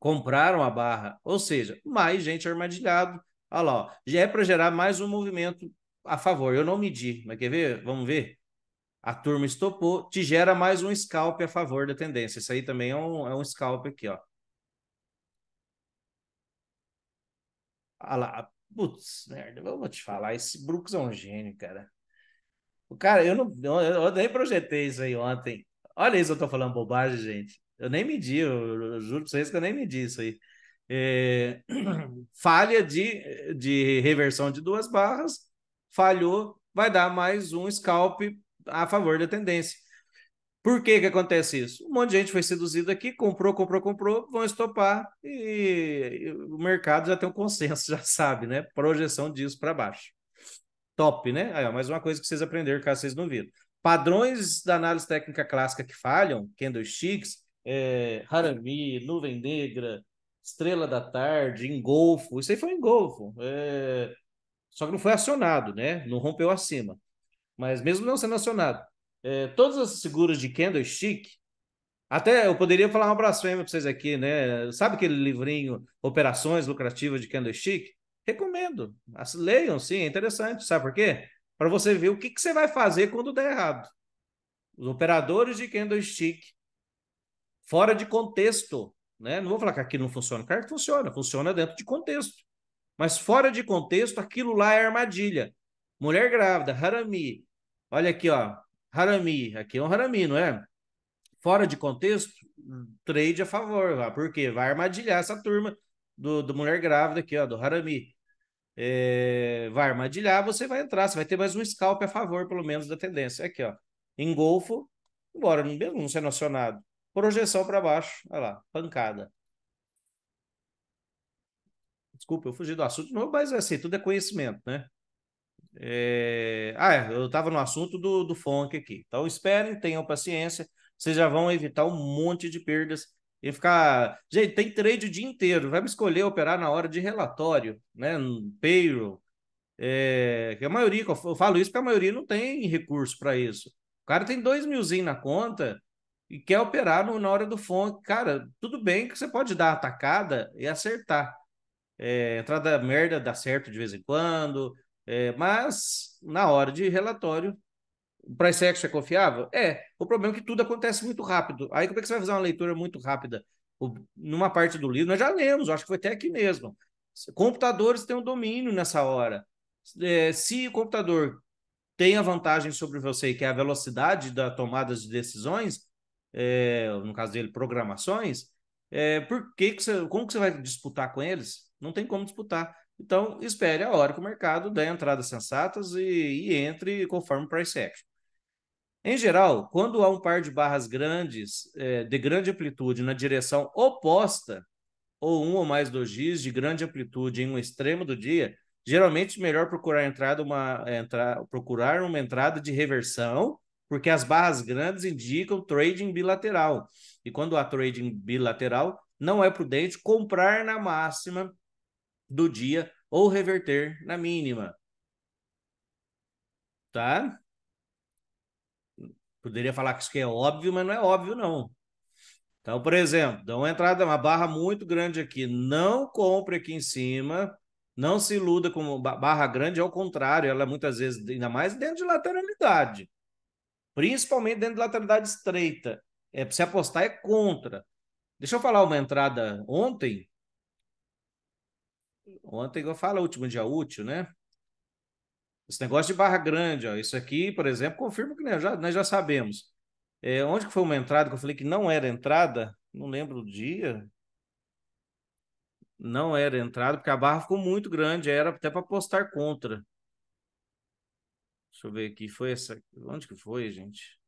Compraram a barra, ou seja, mais gente armadilhado. Olha lá, ó, já é para gerar mais um movimento a favor. Eu não medi, mas quer ver? Vamos ver. A turma estopou, te gera mais um scalp a favor da tendência. Isso aí também é um, é um scalp aqui, ó. Olha lá, Putz, merda, eu vou te falar, esse Brooks é um gênio, cara. O cara, eu não. Eu nem projetei isso aí ontem. Olha isso, eu tô falando bobagem, gente. Eu nem medi, eu, eu juro pra vocês que eu nem medi isso aí. É, falha de, de reversão de duas barras, falhou, vai dar mais um scalp a favor da tendência. Por que, que acontece isso? Um monte de gente foi seduzida aqui, comprou, comprou, comprou, vão estopar e, o mercado já tem um consenso, já sabe, né? Projeção disso para baixo. Top, né? Aí, ó, mais uma coisa que vocês aprenderam, caso vocês não viram. Padrões da análise técnica clássica que falham, candlesticks, é, Harami, Nuvem Negra, Estrela da Tarde, Engolfo. Isso aí foi Engolfo. É... Só que não foi acionado, né? Não rompeu acima. Mas mesmo não sendo acionado, é, todos os seguros de candlestick, até eu poderia falar uma blasfêmia para vocês aqui, né? Sabe aquele livrinho Operações Lucrativas de Candlestick? Recomendo. Leiam, sim, é interessante. Sabe por quê? Para você ver o que, que você vai fazer quando der errado. Os operadores de candlestick, fora de contexto, né? Não vou falar que aqui não funciona. Claro que funciona, funciona dentro de contexto. Mas fora de contexto, aquilo lá é armadilha. Mulher grávida, harami. Olha aqui, ó. Harami, aqui é um Harami, não é? Fora de contexto, trade a favor, porque vai armadilhar essa turma do, do mulher grávida aqui, ó, do Harami. É, vai armadilhar, você vai entrar, você vai ter mais um scalp a favor, pelo menos, da tendência. Aqui, ó, engolfo, embora mesmo não seja é acionado. Projeção para baixo, olha lá, pancada. Desculpa, eu fugi do assunto de novo, mas assim, tudo é conhecimento, né? É... Ah, é, eu estava no assunto do, do funk aqui. Então, esperem, tenham paciência. Vocês já vão evitar um monte de perdas e ficar. Gente, tem trade o dia inteiro. Vai me escolher operar na hora de relatório, né? No payroll. É... Que a maioria, eu falo isso porque a maioria não tem recurso para isso. O cara tem dois milzinho na conta e quer operar no, na hora do funk. Cara, tudo bem que você pode dar atacada e acertar. É, entrada merda dá certo de vez em quando, é, mas, na hora de relatório, o price action é confiável? É. O problema é que tudo acontece muito rápido. Aí como é que você vai fazer uma leitura muito rápida? O, numa parte do livro, nós já lemos, acho que foi até aqui mesmo. Computadores têm o um domínio nessa hora. É, se o computador tem a vantagem sobre você, que é a velocidade da tomada de decisões, é, no caso dele, programações, é, por que, que você, como que você vai disputar com eles? Não tem como disputar. Então, espere a hora que o mercado dê entradas sensatas e, e entre conforme o price action. Em geral, quando há um par de barras grandes, é, de grande amplitude na direção oposta, ou um ou mais dojis de grande amplitude em um extremo do dia, geralmente é melhor procurar entrada uma é, entra, procurar uma entrada de reversão, porque as barras grandes indicam trading bilateral. E quando há trading bilateral, não é prudente comprar na máxima do dia ou reverter na mínima. Tá? Poderia falar que isso aqui é óbvio, mas não é óbvio, não. Então, por exemplo, dá uma entrada, uma barra muito grande aqui. Não compre aqui em cima. Não se iluda com barra grande, ao contrário, ela muitas vezes, ainda mais dentro de lateralidade. Principalmente dentro de lateralidade estreita. É, se apostar é contra. Deixa eu falar uma entrada ontem, Ontem, igual fala, último dia útil, né? Esse negócio de Barra Grande, ó, isso aqui, por exemplo, confirma que nós já, nós já sabemos. É, onde que foi uma entrada que eu falei que não era entrada? Não lembro o dia. Não era entrada, porque a barra ficou muito grande, era até para postar contra. Deixa eu ver aqui, foi essa. Onde que foi, gente?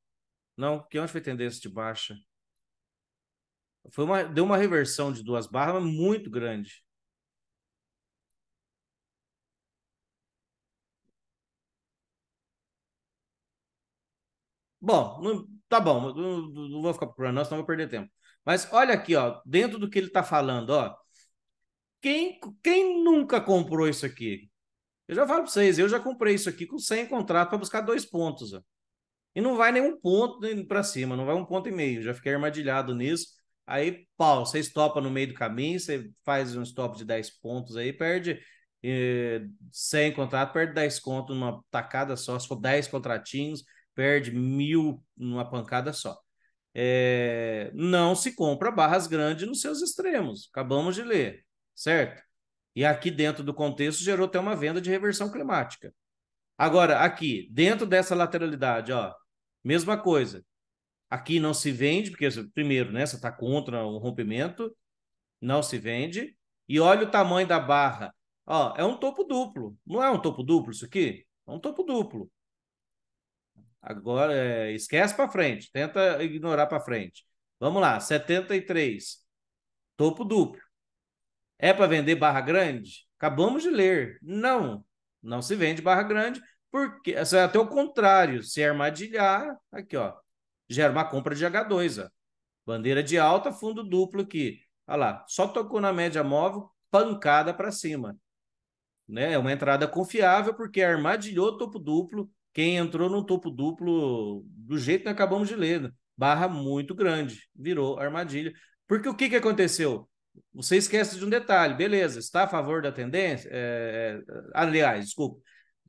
Não, que onde foi tendência de baixa? Foi uma, deu uma reversão de duas barras muito grande. Bom, não, tá bom, não, não vou ficar procurando, não, senão vou perder tempo. Mas olha aqui, ó, dentro do que ele está falando, ó. Quem, quem nunca comprou isso aqui? Eu já falo para vocês, eu já comprei isso aqui com 100 contrato para buscar dois pontos. Ó. E não vai nenhum ponto para cima, não vai um ponto e meio. Já fiquei armadilhado nisso. Aí, pau, você estopa no meio do caminho, você faz um stop de 10 pontos aí, perde eh, 100 contrato, perde 10 conto numa tacada só, se for 10 contratinhos perde mil numa pancada só. É, não se compra barras grandes nos seus extremos, acabamos de ler, certo? E aqui dentro do contexto gerou até uma venda de reversão climática. Agora, aqui, dentro dessa lateralidade, ó, mesma coisa. Aqui não se vende, porque primeiro, né, você está contra o rompimento, não se vende. E olha o tamanho da barra. Ó, é um topo duplo. Não é um topo duplo isso aqui? É um topo duplo. Agora, é, esquece para frente, tenta ignorar para frente. Vamos lá, 73. Topo duplo. É para vender barra grande? Acabamos de ler. Não, não se vende barra grande, porque é até o contrário, se armadilhar, aqui ó, gera uma compra de H2, ó. Bandeira de alta, fundo duplo aqui. Olha lá, só tocou na média móvel, pancada para cima. Né? É uma entrada confiável porque armadilhou topo duplo, quem entrou no topo duplo do jeito que acabamos de ler, né? barra muito grande, virou armadilha. Porque o que, que aconteceu? Você esquece de um detalhe, beleza, está a favor da tendência? É, é, aliás, desculpa,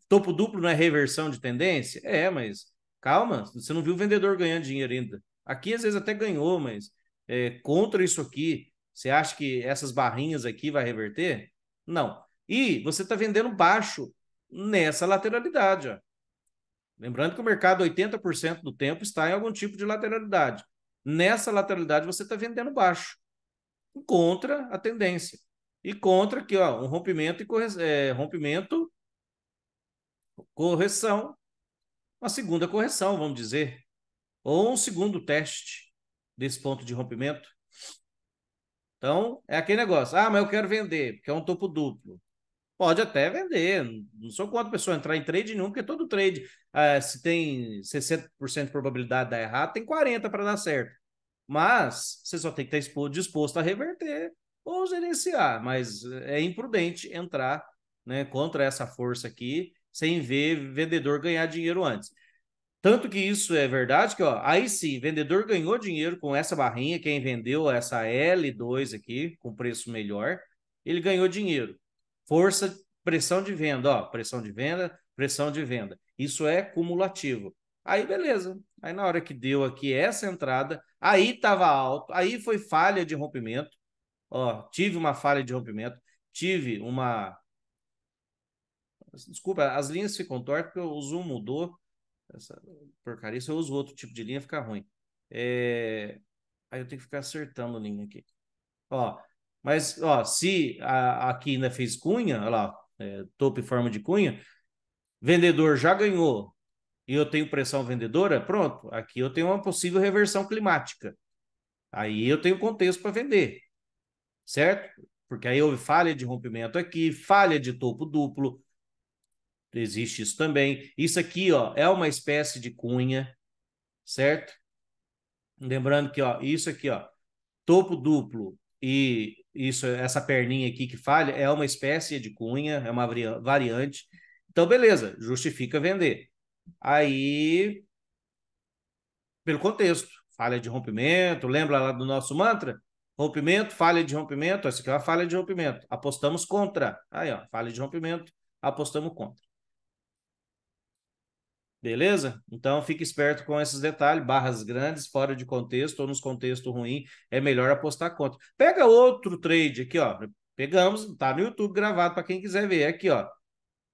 topo duplo não é reversão de tendência? É, mas calma, você não viu o vendedor ganhando dinheiro ainda. Aqui às vezes até ganhou, mas é, contra isso aqui, você acha que essas barrinhas aqui vai reverter? Não. E você está vendendo baixo nessa lateralidade, ó. Lembrando que o mercado, 80% do tempo, está em algum tipo de lateralidade. Nessa lateralidade, você está vendendo baixo, contra a tendência. E contra aqui, ó, um rompimento e corre... é, rompimento, correção, uma segunda correção, vamos dizer, ou um segundo teste desse ponto de rompimento. Então, é aquele negócio. Ah, mas eu quero vender, porque é um topo duplo. Pode até vender. Não sou contra a pessoa entrar em trade nenhum, porque todo trade, é, se tem 60% de probabilidade de dar errado, tem 40% para dar certo. Mas você só tem que tá estar disposto a reverter ou gerenciar. Mas é imprudente entrar né, contra essa força aqui sem ver vendedor ganhar dinheiro antes. Tanto que isso é verdade que, ó, aí sim, vendedor ganhou dinheiro com essa barrinha, quem vendeu essa L2 aqui, com preço melhor, ele ganhou dinheiro. Força, pressão de venda, ó, pressão de venda, pressão de venda. Isso é cumulativo. Aí beleza. Aí na hora que deu aqui essa entrada, aí estava alto, aí foi falha de rompimento. Ó, tive uma falha de rompimento, tive uma Desculpa, as linhas ficam tortas porque o zoom mudou. Essa porcaria, se eu uso outro tipo de linha fica ruim. É... Aí eu tenho que ficar acertando linha aqui. Ó, mas, ó, se a, aqui na fez cunha, olha lá, é, topo e forma de cunha, vendedor já ganhou e eu tenho pressão vendedora, pronto, aqui eu tenho uma possível reversão climática. Aí eu tenho contexto para vender, certo? Porque aí houve falha de rompimento aqui, falha de topo duplo, existe isso também. Isso aqui, ó, é uma espécie de cunha, certo? Lembrando que, ó, isso aqui, ó, topo duplo e isso, essa perninha aqui que falha, é uma espécie de cunha, é uma variante. Então, beleza, justifica vender. Aí, pelo contexto, falha de rompimento, lembra lá do nosso mantra? Rompimento, falha de rompimento, essa aqui é uma falha de rompimento. Apostamos contra. Aí, ó, falha de rompimento, apostamos contra. Beleza? Então fique esperto com esses detalhes, barras grandes, fora de contexto ou nos contextos ruins, é melhor apostar contra. Pega outro trade aqui, ó. Pegamos, tá no YouTube gravado para quem quiser ver é aqui, ó.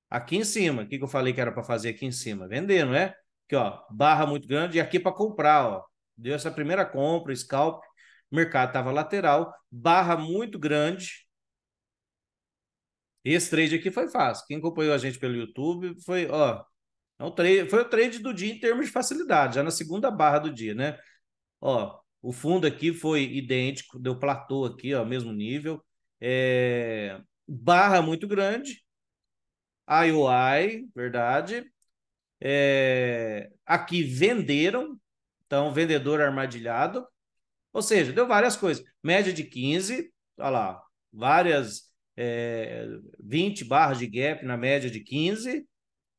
Aqui em cima, o que eu falei que era para fazer aqui em cima? Vender, não é? Aqui, ó, barra muito grande e aqui para comprar, ó. Deu essa primeira compra, scalp, mercado estava lateral, barra muito grande, esse trade aqui foi fácil. Quem acompanhou a gente pelo YouTube foi, ó, é trade, foi o trade do dia em termos de facilidade, já na segunda barra do dia, né? Ó, o fundo aqui foi idêntico, deu platô aqui, ó, mesmo nível. É, barra muito grande. IOI, verdade. É, aqui venderam, então vendedor armadilhado. Ou seja, deu várias coisas. Média de 15, olha lá, várias é, 20 barras de gap na média de 15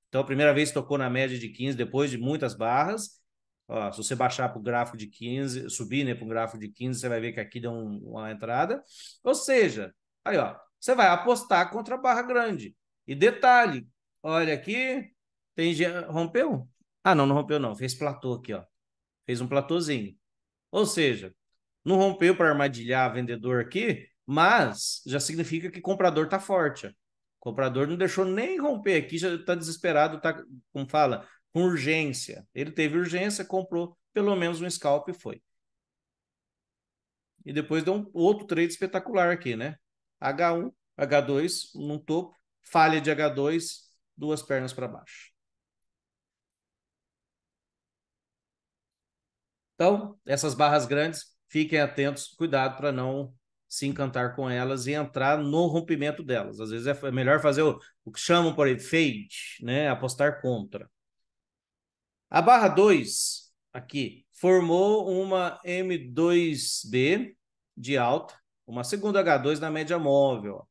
então, a primeira vez tocou na média de 15, depois de muitas barras. Ó, se você baixar para o gráfico de 15, subir né, para um gráfico de 15, você vai ver que aqui deu um, uma entrada. Ou seja, aí ó, você vai apostar contra a barra grande. E detalhe, olha aqui, tem rompeu? Ah, não, não rompeu não, fez platô aqui, ó. Fez um platôzinho. Ou seja, não rompeu para armadilhar vendedor aqui, mas já significa que comprador tá forte. O comprador não deixou nem romper aqui, já está desesperado, tá, como fala, com urgência. Ele teve urgência, comprou pelo menos um scalp e foi. E depois deu um outro trade espetacular aqui, né? H1, H2 no topo, falha de H2, duas pernas para baixo. Então, essas barras grandes, fiquem atentos, cuidado para não se encantar com elas e entrar no rompimento delas. Às vezes é, é melhor fazer o, o que chamam por aí, fade, né? apostar contra. A barra 2, aqui, formou uma M2B de alta, uma segunda H2 na média móvel.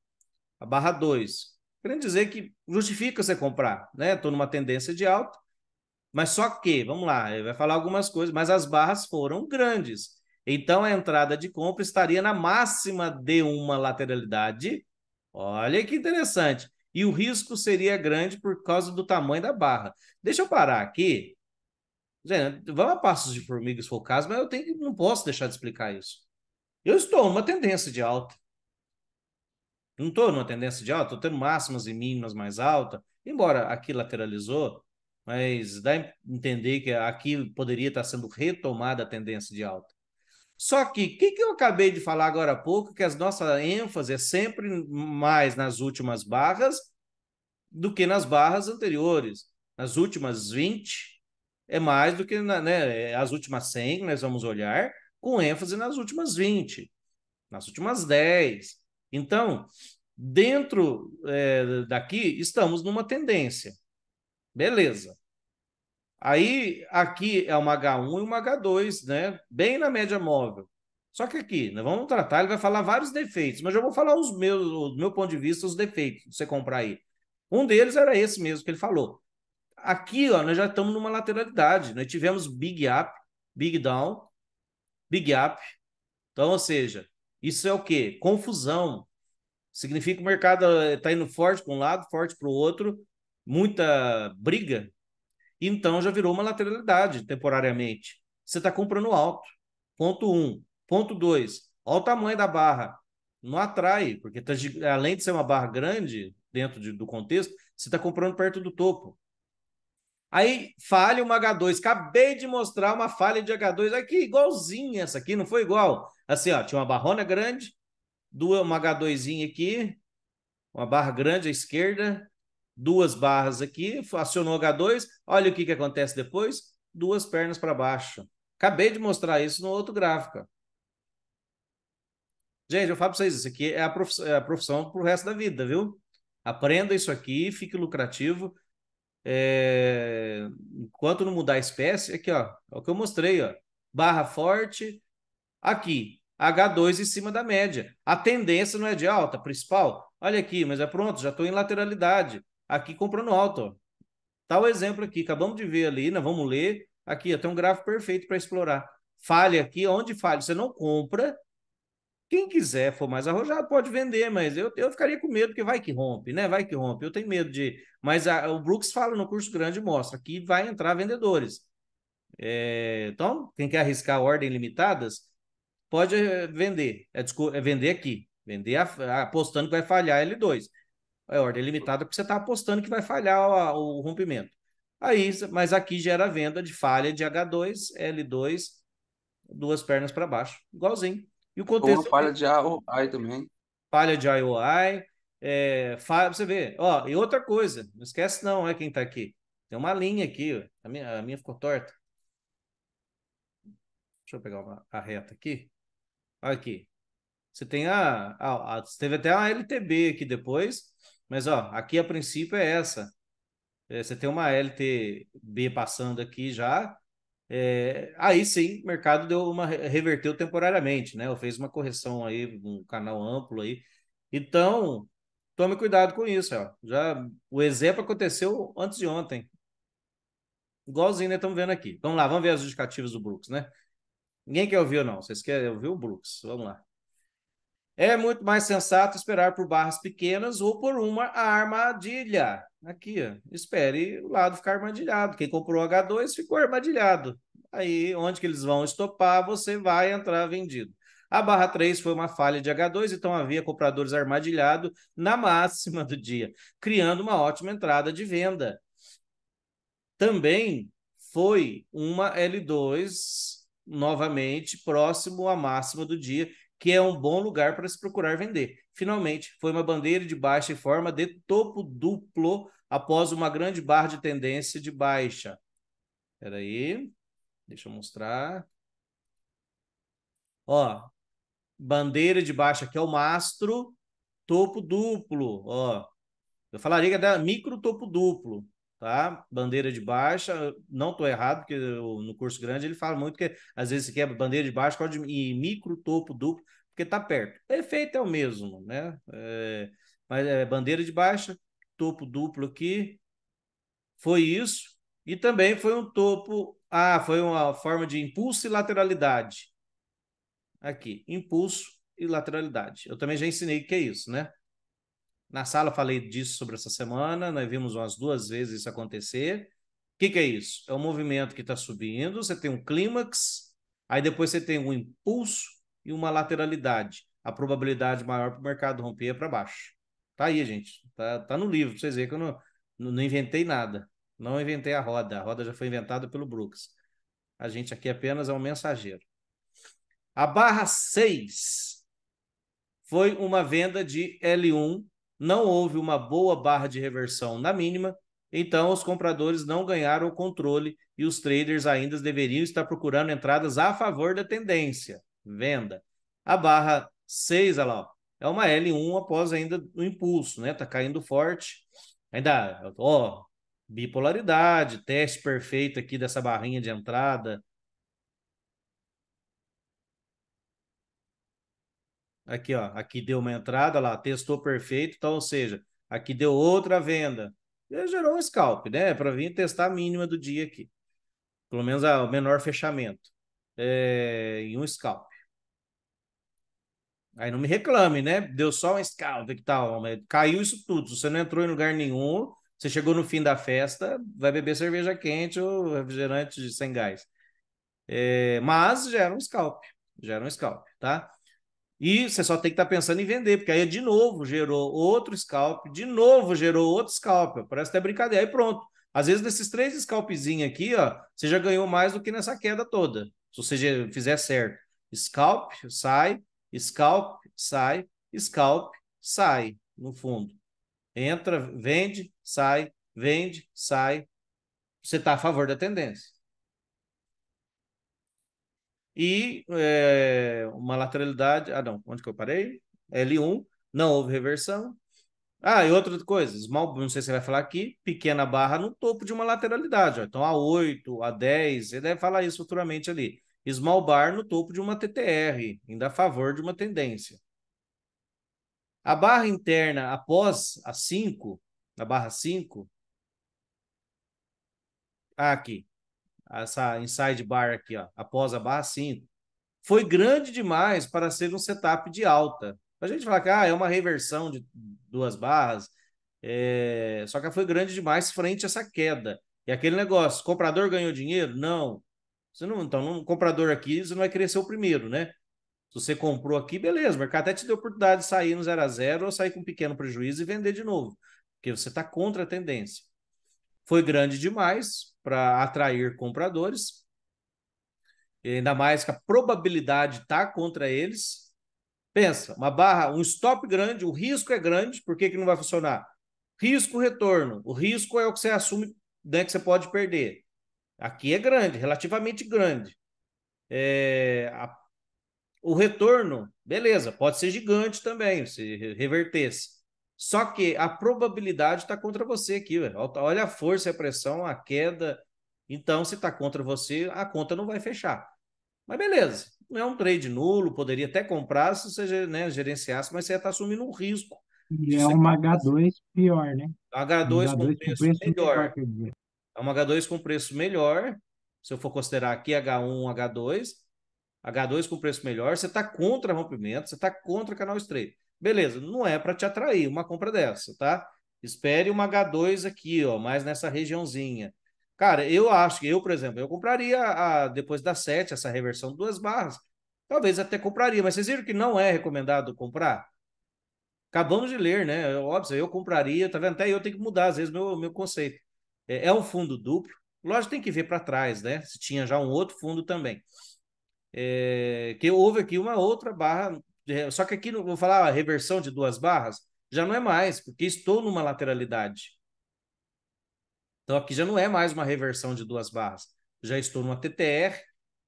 A barra 2. Querendo dizer que justifica você comprar, né? Estou numa tendência de alta, mas só que, vamos lá, vai falar algumas coisas, mas as barras foram grandes. Então a entrada de compra estaria na máxima de uma lateralidade. Olha que interessante. E o risco seria grande por causa do tamanho da barra. Deixa eu parar aqui. Gente, vamos a passos de formiga se for o caso, mas eu tenho, não posso deixar de explicar isso. Eu estou numa tendência de alta. Não estou numa tendência de alta, estou tendo máximas e mínimas mais alta. Embora aqui lateralizou, mas dá a entender que aqui poderia estar sendo retomada a tendência de alta. Só que o que, que eu acabei de falar agora há pouco, que a nossa ênfase é sempre mais nas últimas barras do que nas barras anteriores. Nas últimas 20 é mais do que na, né, as últimas 100 que nós vamos olhar, com ênfase nas últimas 20, nas últimas 10. Então, dentro é, daqui, estamos numa tendência. Beleza. Aí aqui é uma H1 e uma H2, né? Bem na média móvel. Só que aqui, nós né? vamos tratar, ele vai falar vários defeitos, mas eu vou falar os meus, do meu ponto de vista, os defeitos de você comprar aí. Um deles era esse mesmo que ele falou. Aqui, ó, nós já estamos numa lateralidade. Nós tivemos big up, big down, big up. Então, ou seja, isso é o quê? Confusão. Significa que o mercado está eh, indo forte para um lado, forte para o outro, muita briga, então já virou uma lateralidade temporariamente. Você está comprando alto. Ponto um. Ponto dois. Olha o tamanho da barra. Não atrai, porque tá, além de ser uma barra grande, dentro de, do contexto, você está comprando perto do topo. Aí falha uma H2. Acabei de mostrar uma falha de H2 aqui, igualzinha essa aqui, não foi igual? Assim, ó, tinha uma barrona grande, duas, uma H2 aqui, uma barra grande à esquerda, duas barras aqui, acionou H2, olha o que, que acontece depois, duas pernas para baixo. Acabei de mostrar isso no outro gráfico. Gente, eu falo para vocês, isso aqui é a é profissão, para o resto da vida, viu? Aprenda isso aqui, fique lucrativo. É... Enquanto não mudar a espécie, aqui ó, é o que eu mostrei, ó. Barra forte, aqui, H2 em cima da média. A tendência não é de alta, principal. Olha aqui, mas é pronto, já estou em lateralidade aqui comprando alto. Tá o exemplo aqui, acabamos de ver ali, nós né? vamos ler. Aqui, ó, tem um gráfico perfeito para explorar. Falha aqui, onde falha? Você não compra. Quem quiser for mais arrojado pode vender, mas eu, eu ficaria com medo, porque vai que rompe, né? Vai que rompe. Eu tenho medo de. Mas a, o Brooks fala no curso grande mostra que vai entrar vendedores. É, então, quem quer arriscar ordem limitadas, pode eh, vender. É, é vender aqui. Vender a, apostando que vai falhar L2. É ordem limitada porque você está apostando que vai falhar o, o, rompimento. Aí, mas aqui gera venda de falha de H2, L2, duas pernas para baixo, igualzinho. E o contexto. Ou é falha de IOI também. Falha de IOI. É, falha, você vê. Ó, e outra coisa, não esquece não, é quem está aqui. Tem uma linha aqui, A minha, a minha ficou torta. Deixa eu pegar uma, a reta aqui. Aqui. Você tem a, a, a. Teve até a LTB aqui depois. Mas ó, aqui a princípio é essa. É, você tem uma LTB passando aqui já. É, aí sim, o mercado deu uma reverteu temporariamente, né? fez uma correção aí, um canal amplo aí. Então, tome cuidado com isso, ó. Já o exemplo aconteceu antes de ontem. Igualzinho, né? Estamos vendo aqui. Vamos lá, vamos ver as justificativas do Brooks, né? Ninguém quer ouvir ou não? Vocês querem ouvir o Brooks? Vamos lá. É muito mais sensato esperar por barras pequenas ou por uma armadilha. Aqui, ó. espere o lado ficar armadilhado. Quem comprou H2 ficou armadilhado. Aí, onde que eles vão estopar, você vai entrar vendido. A barra 3 foi uma falha de H2, então havia compradores armadilhados na máxima do dia, criando uma ótima entrada de venda. Também foi uma L2 novamente próximo à máxima do dia, que é um bom lugar para se procurar vender. Finalmente, foi uma bandeira de baixa em forma de topo duplo após uma grande barra de tendência de baixa. Espera aí, deixa eu mostrar. Ó, bandeira de baixa que é o mastro, topo duplo, ó. Eu falaria que é da micro topo duplo tá? Bandeira de baixa, não estou errado, porque eu, no curso grande ele fala muito que às vezes você quebra bandeira de baixa e micro topo duplo, porque está perto. O efeito é o mesmo, né? É, mas é bandeira de baixa, topo duplo aqui, foi isso. E também foi um topo, ah, foi uma forma de impulso e lateralidade. Aqui, impulso e lateralidade. Eu também já ensinei o que é isso, né? Na sala falei disso sobre essa semana, nós vimos umas duas vezes isso acontecer. O que, que, é isso? É um movimento que está subindo, você tem um clímax, aí depois você tem um impulso e uma lateralidade. A probabilidade maior para o mercado romper é para baixo. Tá aí, gente. Tá, tá no livro, para vocês verem que eu não, não inventei nada. Não inventei a roda. A roda já foi inventada pelo Brooks. A gente aqui apenas é um mensageiro. A barra 6 foi uma venda de L1 não houve uma boa barra de reversão na mínima, então os compradores não ganharam o controle e os traders ainda deveriam estar procurando entradas a favor da tendência, venda. A barra 6, olha lá, ó, é uma L1 após ainda o impulso, né? Tá caindo forte. Ainda, ó, bipolaridade, teste perfeito aqui dessa barrinha de entrada, Aqui, ó, aqui deu uma entrada lá, testou perfeito, então, ou seja, aqui deu outra venda. E gerou um scalp, né? Para vir testar a mínima do dia aqui. Pelo menos a, o menor fechamento. É, em um scalp. Aí não me reclame, né? Deu só um scalp e tal. Caiu isso tudo. Você não entrou em lugar nenhum. Você chegou no fim da festa, vai beber cerveja quente ou refrigerante de sem gás. É, mas gera um scalp. Gera um scalp, tá? E você só tem que estar tá pensando em vender, porque aí de novo gerou outro scalp, de novo gerou outro scalp. Parece até brincadeira. Aí pronto. Às vezes, nesses três scalpzinhos aqui, ó, você já ganhou mais do que nessa queda toda. Se você fizer certo. Scalp, sai, scalp, sai, scalp, sai, no fundo. Entra, vende, sai, vende, sai. Você está a favor da tendência. E é, uma lateralidade. Ah, não. Onde que eu parei? L1. Não houve reversão. Ah, e outra coisa. Small, não sei se você vai falar aqui. Pequena barra no topo de uma lateralidade. Ó. Então, a 8, a 10. Você deve falar isso futuramente ali. Small bar no topo de uma TTR. Ainda a favor de uma tendência. A barra interna após a 5, na barra 5, ah, aqui essa inside bar aqui, ó, após a barra 5, foi grande demais para ser um setup de alta. A gente fala que ah, é uma reversão de duas barras, é... só que foi grande demais frente a essa queda. E aquele negócio, comprador ganhou dinheiro? Não. Você não então, um comprador aqui, você não vai querer ser o primeiro, né? Se você comprou aqui, beleza, o mercado até te deu oportunidade de sair no 0 a 0 ou sair com um pequeno prejuízo e vender de novo, porque você está contra a tendência. Foi grande demais para atrair compradores. E ainda mais que a probabilidade está contra eles. Pensa, uma barra, um stop grande, o risco é grande, por que, que não vai funcionar? Risco retorno. O risco é o que você assume né, que você pode perder. Aqui é grande, relativamente grande. É, a, o retorno, beleza, pode ser gigante também, se revertesse. Só que a probabilidade está contra você aqui, velho. Tá, olha a força, a pressão, a queda. Então, se está contra você, a conta não vai fechar. Mas beleza, não é um trade nulo, poderia até comprar se você né, gerenciasse, mas você ia estar tá assumindo um risco. E é uma H2 pior, né? H2, H2 com, com, preço, preço melhor. melhor é uma H2 com preço melhor. Se eu for considerar aqui H1, H2, H2 com preço melhor, você está contra rompimento, você está contra canal estreito. Beleza, não é para te atrair uma compra dessa, tá? Espere uma H2 aqui, ó, mais nessa regiãozinha. Cara, eu acho que eu, por exemplo, eu compraria a, depois da 7, essa reversão de duas barras. Talvez até compraria, mas vocês viram que não é recomendado comprar? Acabamos de ler, né? É óbvio, eu compraria, tá vendo? Até eu tenho que mudar, às vezes, meu, meu conceito. É, é um fundo duplo. Lógico, tem que ver para trás, né? Se tinha já um outro fundo também. É, que houve aqui uma outra barra só que aqui, vou falar, reversão de duas barras, já não é mais, porque estou numa lateralidade. Então aqui já não é mais uma reversão de duas barras. Já estou numa TTR.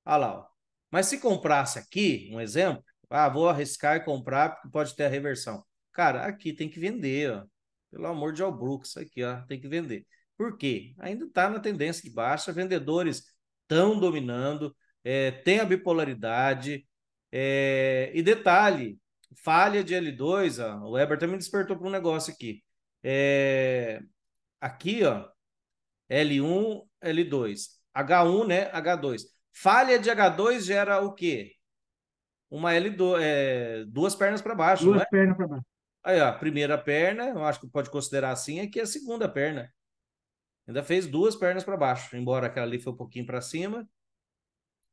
Ah lá, ó. Mas se comprasse aqui, um exemplo, ah, vou arriscar e comprar porque pode ter a reversão. Cara, aqui tem que vender, ó. Pelo amor de Brooks aqui, ó, tem que vender. Por quê? Ainda está na tendência de baixa, vendedores estão dominando, é, eh, tem a bipolaridade, é, e detalhe, falha de L2, ó, o Weber também despertou para um negócio aqui. É, aqui, ó, L1, L2. H1, né? H2. Falha de H2 gera o quê? Uma L2, é, duas pernas para baixo. Duas é? pernas para baixo. Aí, ó, a primeira perna, eu acho que pode considerar assim, aqui é a segunda perna. Ainda fez duas pernas para baixo, embora aquela ali foi um pouquinho para cima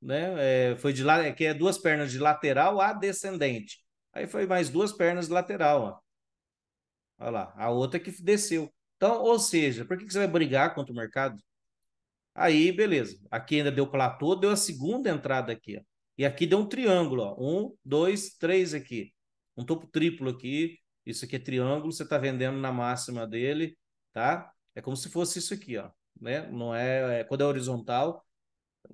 né? É, foi de lá, que é duas pernas de lateral a descendente. Aí foi mais duas pernas de lateral, ó. Olha lá, a outra que desceu. Então, ou seja, por que, que você vai brigar contra o mercado? Aí, beleza. Aqui ainda deu platô, deu a segunda entrada aqui, ó. E aqui deu um triângulo, ó. Um, dois, três aqui. Um topo triplo aqui. Isso aqui é triângulo, você está vendendo na máxima dele, tá? É como se fosse isso aqui, ó. Né? Não é, é quando é horizontal,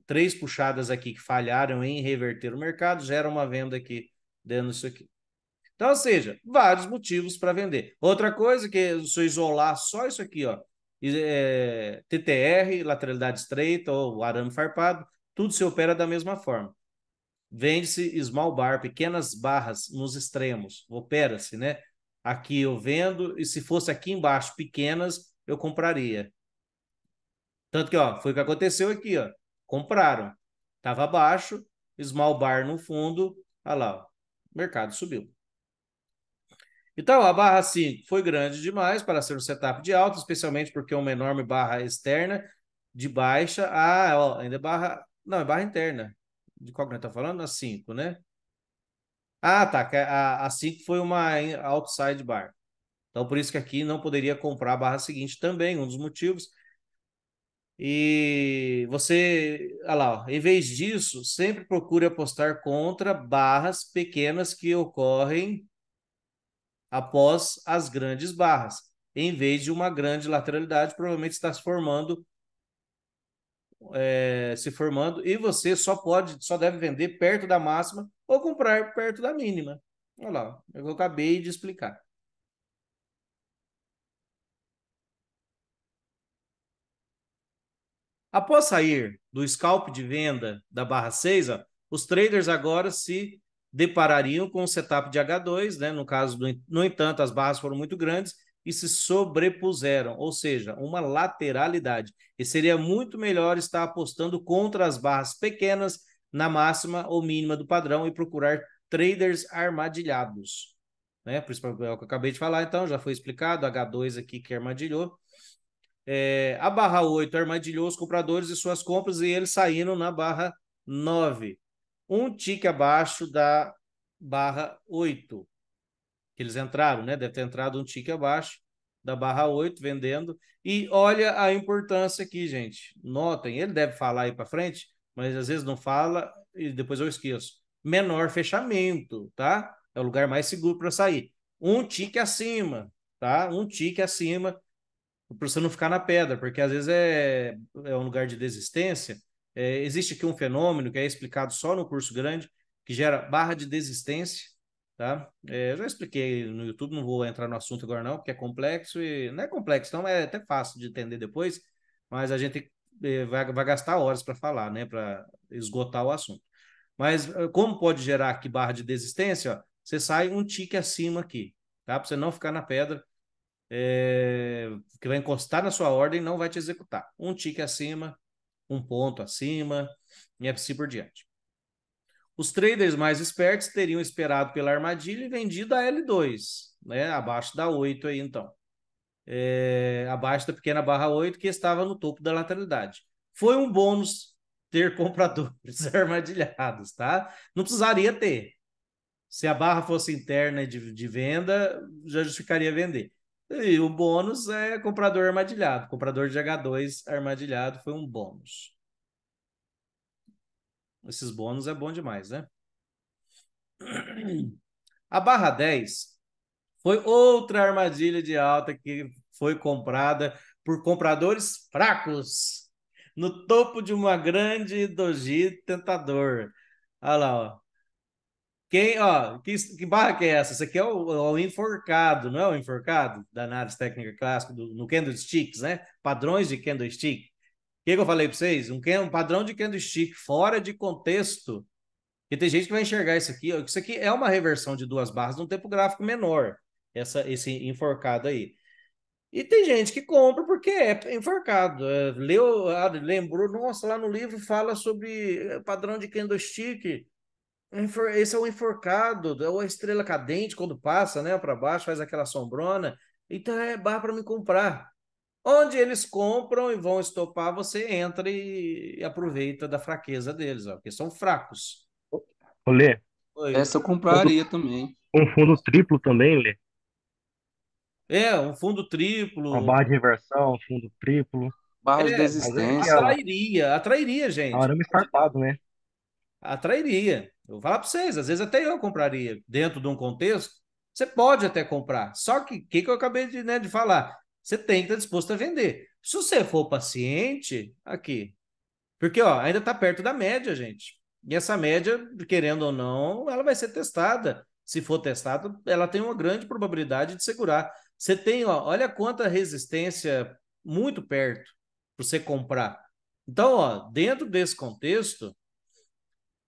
três puxadas aqui que falharam em reverter o mercado, gera uma venda aqui dando isso aqui. Então, ou seja, vários motivos para vender. Outra coisa que se eu isolar só isso aqui, ó, é, TTR, lateralidade estreita ou arame farpado, tudo se opera da mesma forma. Vende-se small bar, pequenas barras nos extremos, opera-se, né? Aqui eu vendo, e se fosse aqui embaixo pequenas, eu compraria. Tanto que, ó, foi o que aconteceu aqui, ó compraram. Estava baixo, bar no fundo, olha lá, o mercado subiu. Então, a barra 5 assim, foi grande demais para ser um setup de alta, especialmente porque é uma enorme barra externa de baixa. Ah, ó, ainda é barra. Não, é barra interna. De qual que nós estamos tá falando? A 5, né? Ah, tá. É a, a 5 foi uma outside bar. Então, por isso que aqui não poderia comprar a barra seguinte também, um dos motivos. E você, olha lá, ó, em vez disso, sempre procure apostar contra barras pequenas que ocorrem após as grandes barras. Em vez de uma grande lateralidade, provavelmente está se formando, é, se formando, e você só pode, só deve vender perto da máxima ou comprar perto da mínima. Olha lá, é eu acabei de explicar. Após sair do scalp de venda da barra 6, ó, os traders agora se deparariam com o setup de H2, né? No caso, do, no entanto, as barras foram muito grandes e se sobrepuseram, ou seja, uma lateralidade. E seria muito melhor estar apostando contra as barras pequenas na máxima ou mínima do padrão e procurar traders armadilhados. Né? Por isso é o que eu acabei de falar, então, já foi explicado, H2 aqui que armadilhou é, a barra 8 armadilhou os compradores e suas compras e eles saíram na barra 9. Um tique abaixo da barra 8. Eles entraram, né? Deve ter entrado um tique abaixo da barra 8 vendendo. E olha a importância aqui, gente. Notem, ele deve falar aí para frente, mas às vezes não fala e depois eu esqueço. Menor fechamento, tá? É o lugar mais seguro para sair. Um tique acima, tá? Um tique acima para você não ficar na pedra, porque às vezes é, é um lugar de desistência. É, existe aqui um fenômeno que é explicado só no curso grande, que gera barra de desistência, tá? É, eu já expliquei no YouTube, não vou entrar no assunto agora não, porque é complexo e... Não é complexo, então é até fácil de entender depois, mas a gente é, vai, vai gastar horas para falar, né? Para esgotar o assunto. Mas ah, como pode gerar aqui barra de desistência? Ó, você sai um tique acima aqui, tá? Para você não ficar na pedra, é, que vai encostar na sua ordem não vai te executar. Um tique acima, um ponto acima, e assim por diante. Os traders mais espertos teriam esperado pela armadilha e vendido a L2, né? abaixo da 8 aí então. É, abaixo da pequena barra 8 que estava no topo da lateralidade. Foi um bônus ter compradores armadilhados, tá? Não precisaria ter. Se a barra fosse interna de, de venda, já justificaria vender. E o bônus é comprador armadilhado. Comprador de H2 armadilhado foi um bônus. Esses bônus é bom demais, né? A barra 10 foi outra armadilha de alta que foi comprada por compradores fracos no topo de uma grande doji tentador. Olha lá, ó. Quem, ó, que, que barra que é essa? isso aqui é o, é o, enforcado, não é o enforcado da análise técnica clássica do, no candlesticks, né? Padrões de candlestick. O que, que eu falei para vocês? Um, um padrão de candlestick fora de contexto. E tem gente que vai enxergar isso aqui. Ó, isso aqui é uma reversão de duas barras num tempo gráfico menor. Essa, esse enforcado aí. E tem gente que compra porque é enforcado. É, leu, ah, lembrou, nossa, lá no livro fala sobre eh, padrão de candlestick. Esse é o enforcado, é a estrela cadente quando passa, né, para baixo, faz aquela sombrona. Então é bar para me comprar. Onde eles compram e vão estopar, você entra e aproveita da fraqueza deles, ó, porque são fracos. Olê. Oi. Essa eu compraria fundo, também. Um fundo triplo também, Lê. É, um fundo triplo. Uma barra de inversão, um fundo triplo. Barra é, de desistência. Atrairia, atrairia, gente. Arame farpado, é né? atrairia. Eu vou falar para vocês, às vezes até eu compraria dentro de um contexto. Você pode até comprar, só que o que, que eu acabei de, né, de falar? Você tem que estar tá disposto a vender. Se você for paciente, aqui. Porque ó, ainda está perto da média, gente. E essa média, querendo ou não, ela vai ser testada. Se for testada, ela tem uma grande probabilidade de segurar. Você tem, ó, olha quanta resistência muito perto para você comprar. Então, ó, dentro desse contexto,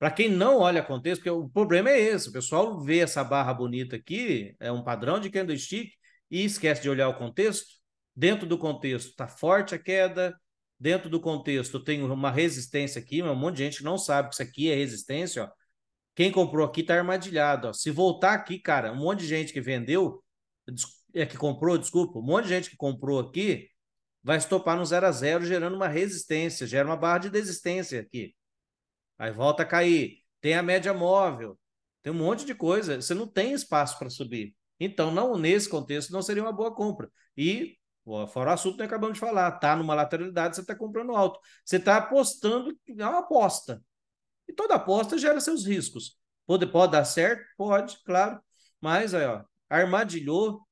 para quem não olha contexto, porque o problema é esse, o pessoal vê essa barra bonita aqui, é um padrão de candlestick, e esquece de olhar o contexto. Dentro do contexto está forte a queda, dentro do contexto tem uma resistência aqui, mas um monte de gente não sabe que isso aqui é resistência. Ó. Quem comprou aqui está armadilhado. Ó. Se voltar aqui, cara, um monte de gente que vendeu, é que comprou, desculpa, um monte de gente que comprou aqui vai estopar no 0 a 0 gerando uma resistência, gera uma barra de desistência aqui aí volta a cair. Tem a média móvel, tem um monte de coisa. Você não tem espaço para subir. Então, não nesse contexto, não seria uma boa compra. E, fora o assunto que acabamos de falar, está numa lateralidade, você está comprando alto. Você está apostando, é uma aposta. E toda aposta gera seus riscos. Pode, pode dar certo? Pode, claro. Mas, aí, ó, armadilhou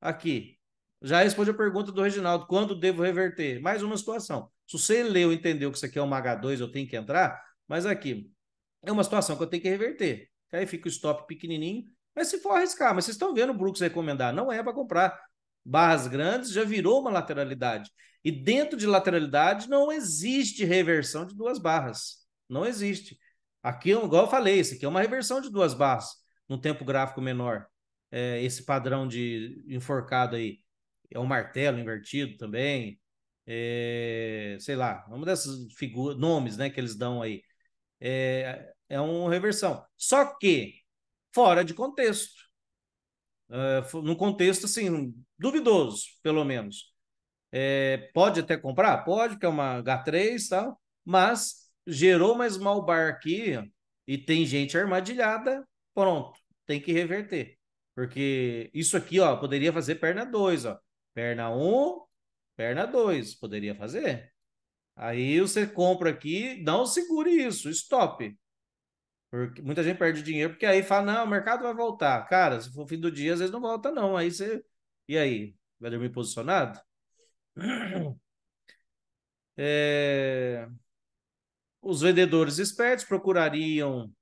aqui. Já responde a pergunta do Reginaldo: quando devo reverter? Mais uma situação. Se você leu, entendeu que isso aqui é uma H2, eu tenho que entrar, mas aqui, é uma situação que eu tenho que reverter. Aí fica o stop pequenininho, mas se for arriscar, mas vocês estão vendo o Brooks recomendar, não é para comprar. Barras grandes já virou uma lateralidade. E dentro de lateralidade não existe reversão de duas barras. Não existe. Aqui, igual eu falei, isso aqui é uma reversão de duas barras num tempo gráfico menor. É, esse padrão de enforcado aí. É um martelo invertido também. É, sei lá, uma dessas figuras, nomes né, que eles dão aí. É, é uma reversão. Só que fora de contexto. Uh, num contexto, assim, duvidoso, pelo menos. É, pode até comprar? Pode, que é uma H3 e tal, mas gerou mais bar aqui e tem gente armadilhada, pronto, tem que reverter. Porque isso aqui, ó, poderia fazer perna 2, ó. Perna 1, um, perna 2, poderia fazer. Aí você compra aqui, não segure isso, stop. Porque muita gente perde dinheiro porque aí fala, não, o mercado vai voltar. Cara, se for fim do dia, às vezes não volta não. Aí você... E aí? Vai dormir posicionado? É... Os vendedores espertos procurariam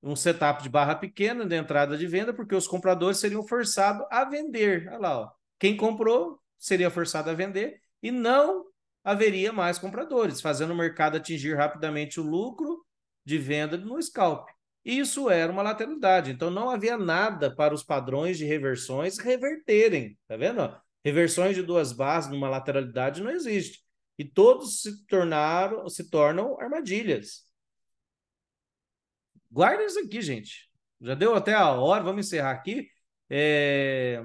um setup de barra pequena de entrada de venda, porque os compradores seriam forçados a vender. Olha lá, ó. quem comprou seria forçado a vender e não haveria mais compradores, fazendo o mercado atingir rapidamente o lucro de venda no scalp. Isso era uma lateralidade, então não havia nada para os padrões de reversões reverterem, tá vendo? Reversões de duas bases numa lateralidade não existe. E todos se tornaram, se tornam armadilhas. Guardem isso aqui, gente. Já deu até a hora, vamos encerrar aqui. É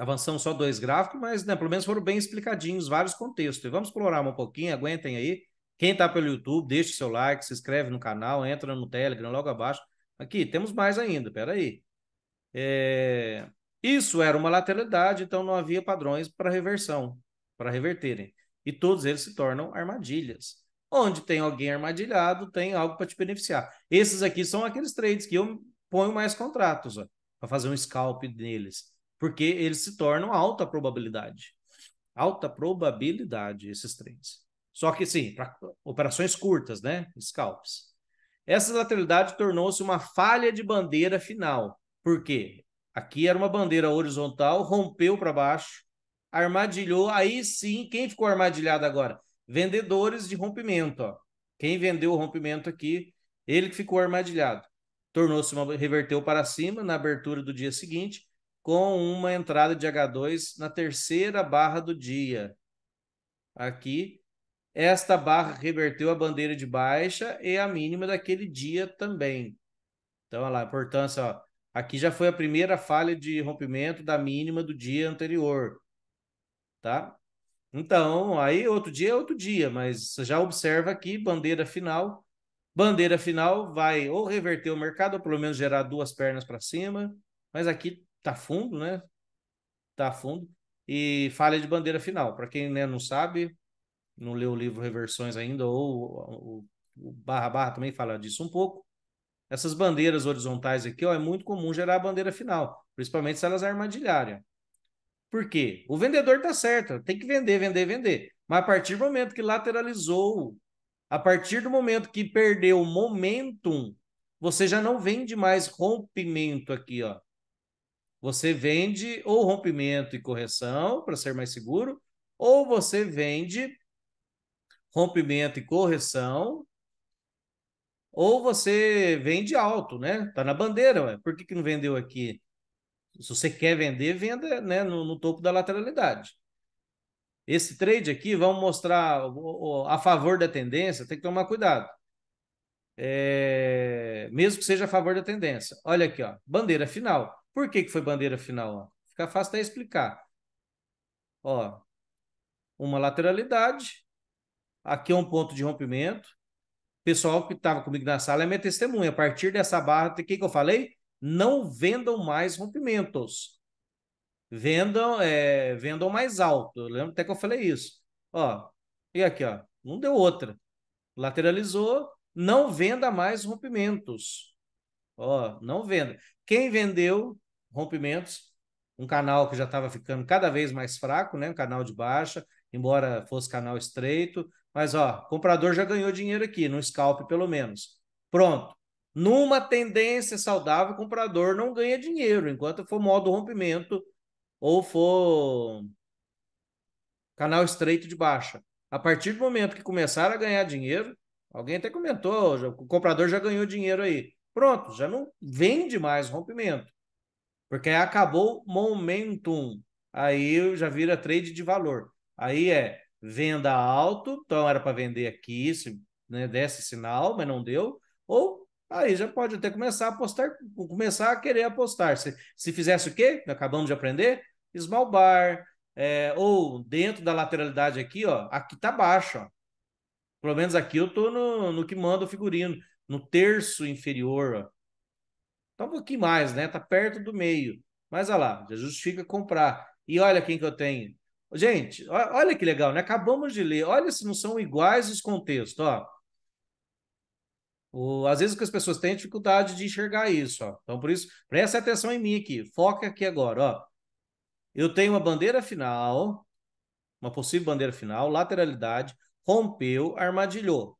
avançamos só dois gráficos, mas né, pelo menos foram bem explicadinhos vários contextos. E vamos explorar um pouquinho, aguentem aí. Quem está pelo YouTube, deixe seu like, se inscreve no canal, entra no Telegram logo abaixo. Aqui, temos mais ainda, peraí. É... Isso era uma lateralidade, então não havia padrões para reversão, para reverterem. E todos eles se tornam armadilhas. Onde tem alguém armadilhado, tem algo para te beneficiar. Esses aqui são aqueles trades que eu ponho mais contratos, para fazer um scalp neles porque eles se tornam alta probabilidade. Alta probabilidade, esses trades. Só que, sim, para operações curtas, né? Scalps. Essa lateralidade tornou-se uma falha de bandeira final. Por quê? Aqui era uma bandeira horizontal, rompeu para baixo, armadilhou. Aí sim, quem ficou armadilhado agora? Vendedores de rompimento. Ó. Quem vendeu o rompimento aqui, ele que ficou armadilhado. Tornou-se uma. reverteu para cima na abertura do dia seguinte com uma entrada de H2 na terceira barra do dia. Aqui, esta barra reverteu a bandeira de baixa e a mínima daquele dia também. Então, olha lá, a importância, ó, aqui já foi a primeira falha de rompimento da mínima do dia anterior, tá? Então, aí outro dia é outro dia, mas você já observa aqui, bandeira final, bandeira final vai ou reverter o mercado, ou pelo menos gerar duas pernas para cima, mas aqui tá fundo, né? Tá fundo. E falha de bandeira final. Para quem né, não sabe, não leu o livro Reversões ainda, ou o Barra Barra também fala disso um pouco. Essas bandeiras horizontais aqui, ó, é muito comum gerar a bandeira final, principalmente se elas é armadilhária. Por quê? O vendedor tá certo, tem que vender, vender, vender. Mas a partir do momento que lateralizou, a partir do momento que perdeu o momentum, você já não vende mais rompimento aqui, ó. Você vende ou rompimento e correção, para ser mais seguro, ou você vende rompimento e correção, ou você vende alto, né? Tá na bandeira, ué. por que, que não vendeu aqui? Se você quer vender, venda né, no, no topo da lateralidade. Esse trade aqui, vamos mostrar a favor da tendência, tem que tomar cuidado. É... mesmo que seja a favor da tendência. Olha aqui, ó, bandeira final. Por que, que foi bandeira final? Ó? Fica fácil até explicar. Ó, uma lateralidade, aqui é um ponto de rompimento. O pessoal que estava comigo na sala é minha testemunha. A partir dessa barra, o que, que eu falei? Não vendam mais rompimentos. Vendam, é, vendam mais alto. Eu lembro até que eu falei isso. Ó, e aqui, ó, não deu outra. Lateralizou, não venda mais rompimentos. Ó, não venda. Quem vendeu rompimentos, um canal que já estava ficando cada vez mais fraco, né? Um canal de baixa, embora fosse canal estreito, mas ó, comprador já ganhou dinheiro aqui, no scalp pelo menos. Pronto. Numa tendência saudável, o comprador não ganha dinheiro enquanto for modo rompimento ou for canal estreito de baixa. A partir do momento que começaram a ganhar dinheiro, alguém até comentou, o comprador já ganhou dinheiro aí. Pronto, já não vende mais rompimento. Porque acabou momentum. Aí já vira trade de valor. Aí é venda alto, então era para vender aqui, se né, desse sinal, mas não deu. Ou aí já pode até começar a apostar, começar a querer apostar. Se, se fizesse o quê? Acabamos de aprender? Esmalbar, é, ou dentro da lateralidade aqui, ó, aqui tá baixo, ó. Pelo menos aqui eu tô no, no que manda o figurino no terço inferior, ó. Tá um pouquinho mais, né? Tá perto do meio. Mas olha lá, já justifica comprar. E olha quem que eu tenho. Gente, olha que legal, né? Acabamos de ler. Olha se não são iguais os contextos, ó. O, às vezes que as pessoas têm dificuldade de enxergar isso, ó. Então, por isso, presta atenção em mim aqui. Foca aqui agora, ó. Eu tenho uma bandeira final, uma possível bandeira final, lateralidade, rompeu, armadilhou.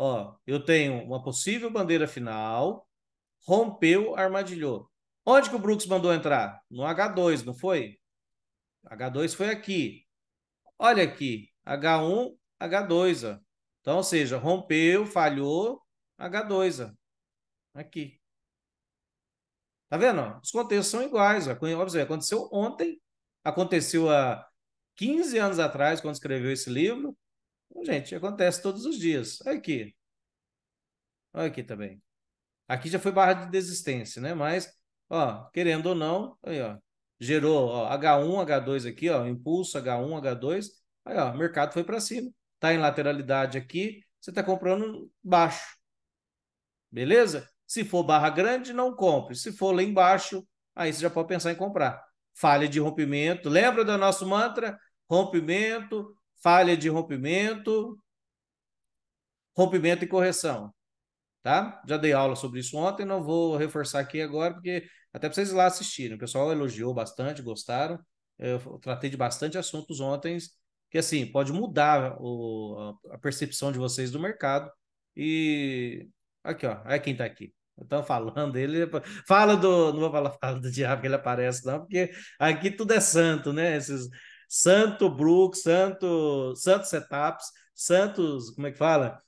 Ó, eu tenho uma possível bandeira final, rompeu, armadilhou. Onde que o Brooks mandou entrar? No H2, não foi? H2 foi aqui. Olha aqui, H1, H2. Ó. Então, ou seja, rompeu, falhou, H2. Ó. Aqui. Tá vendo? Os contextos são iguais. Ó. Observe, aconteceu ontem, aconteceu há 15 anos atrás, quando escreveu esse livro, Gente, acontece todos os dias. Olha aqui. Olha aqui também. Aqui já foi barra de desistência, né? Mas, ó, querendo ou não, aí, ó, gerou ó, H1, H2 aqui, ó, impulso H1, H2. Aí, ó, o mercado foi para cima. Tá em lateralidade aqui, você tá comprando baixo. Beleza? Se for barra grande, não compre. Se for lá embaixo, aí você já pode pensar em comprar. Falha de rompimento. Lembra do nosso mantra? Rompimento, falha de rompimento, rompimento e correção. Tá? Já dei aula sobre isso ontem, não vou reforçar aqui agora, porque até para vocês lá assistirem. O pessoal elogiou bastante, gostaram. Eu tratei de bastante assuntos ontem, que assim, pode mudar o, a percepção de vocês do mercado. E aqui, ó, é quem está aqui. Estão falando dele. Fala do. Não vou falar fala do diabo que ele aparece, não, porque aqui tudo é santo, né? Esses, Santo Brooks, Santo, Santos Setups, Santos, como é que fala?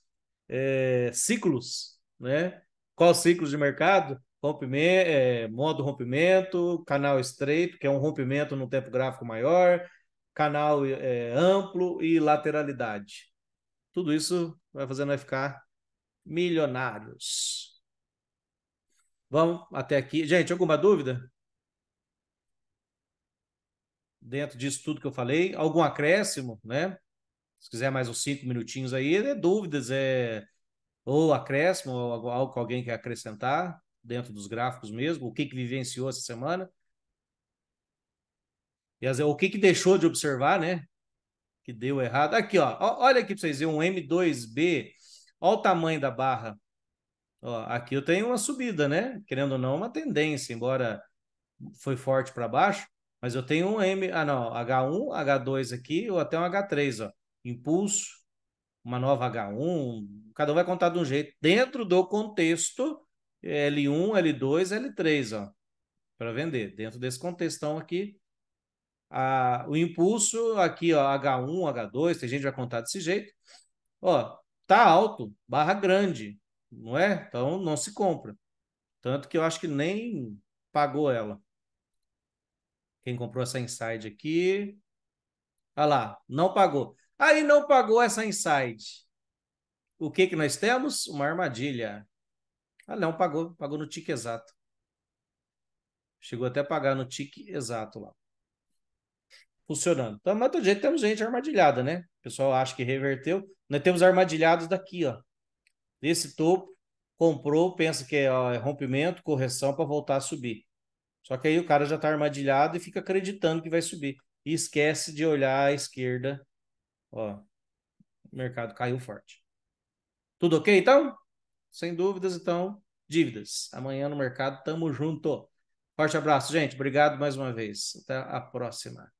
É, ciclos, né? Qual ciclo de mercado? Rompimento, é, modo rompimento, canal estreito, que é um rompimento no tempo gráfico maior, canal é, amplo e lateralidade. Tudo isso vai fazer nós ficar milionários. Vamos até aqui. Gente, alguma dúvida? dentro disso tudo que eu falei. Algum acréscimo, né? Se quiser mais uns cinco minutinhos aí, é dúvidas, é ou acréscimo, ou algo que alguém quer acrescentar dentro dos gráficos mesmo, o que, que vivenciou essa semana. E às vezes, o que, que deixou de observar, né? Que deu errado. Aqui, ó. Olha aqui para vocês verem um M2B. Olha o tamanho da barra. Ó, aqui eu tenho uma subida, né? Querendo ou não, uma tendência, embora foi forte para baixo. Mas eu tenho um M, ah não, H1, H2 aqui, ou até um H3, ó. Impulso, uma nova H1, cada um vai contar de um jeito, dentro do contexto L1, L2, L3, ó, para vender. Dentro desse contextão aqui, a, o impulso aqui, ó, H1, H2, tem gente que vai contar desse jeito. Ó, tá alto, barra grande, não é? Então não se compra. Tanto que eu acho que nem pagou ela. Quem comprou essa inside aqui? Olha lá, não pagou. Aí não pagou essa inside. O que que nós temos? Uma armadilha. Ah, não pagou, pagou no tique exato. Chegou até a pagar no tique exato lá. Funcionando. Então, mas todo jeito temos gente armadilhada, né? O pessoal acha que reverteu. Nós temos armadilhados daqui, ó. Desse topo, comprou, pensa que é, ó, é rompimento, correção para voltar a subir. Só que aí o cara já está armadilhado e fica acreditando que vai subir. E esquece de olhar à esquerda. Ó, o mercado caiu forte. Tudo ok, então? Sem dúvidas, então, dívidas. Amanhã no mercado, tamo junto. Forte abraço, gente. Obrigado mais uma vez. Até a próxima.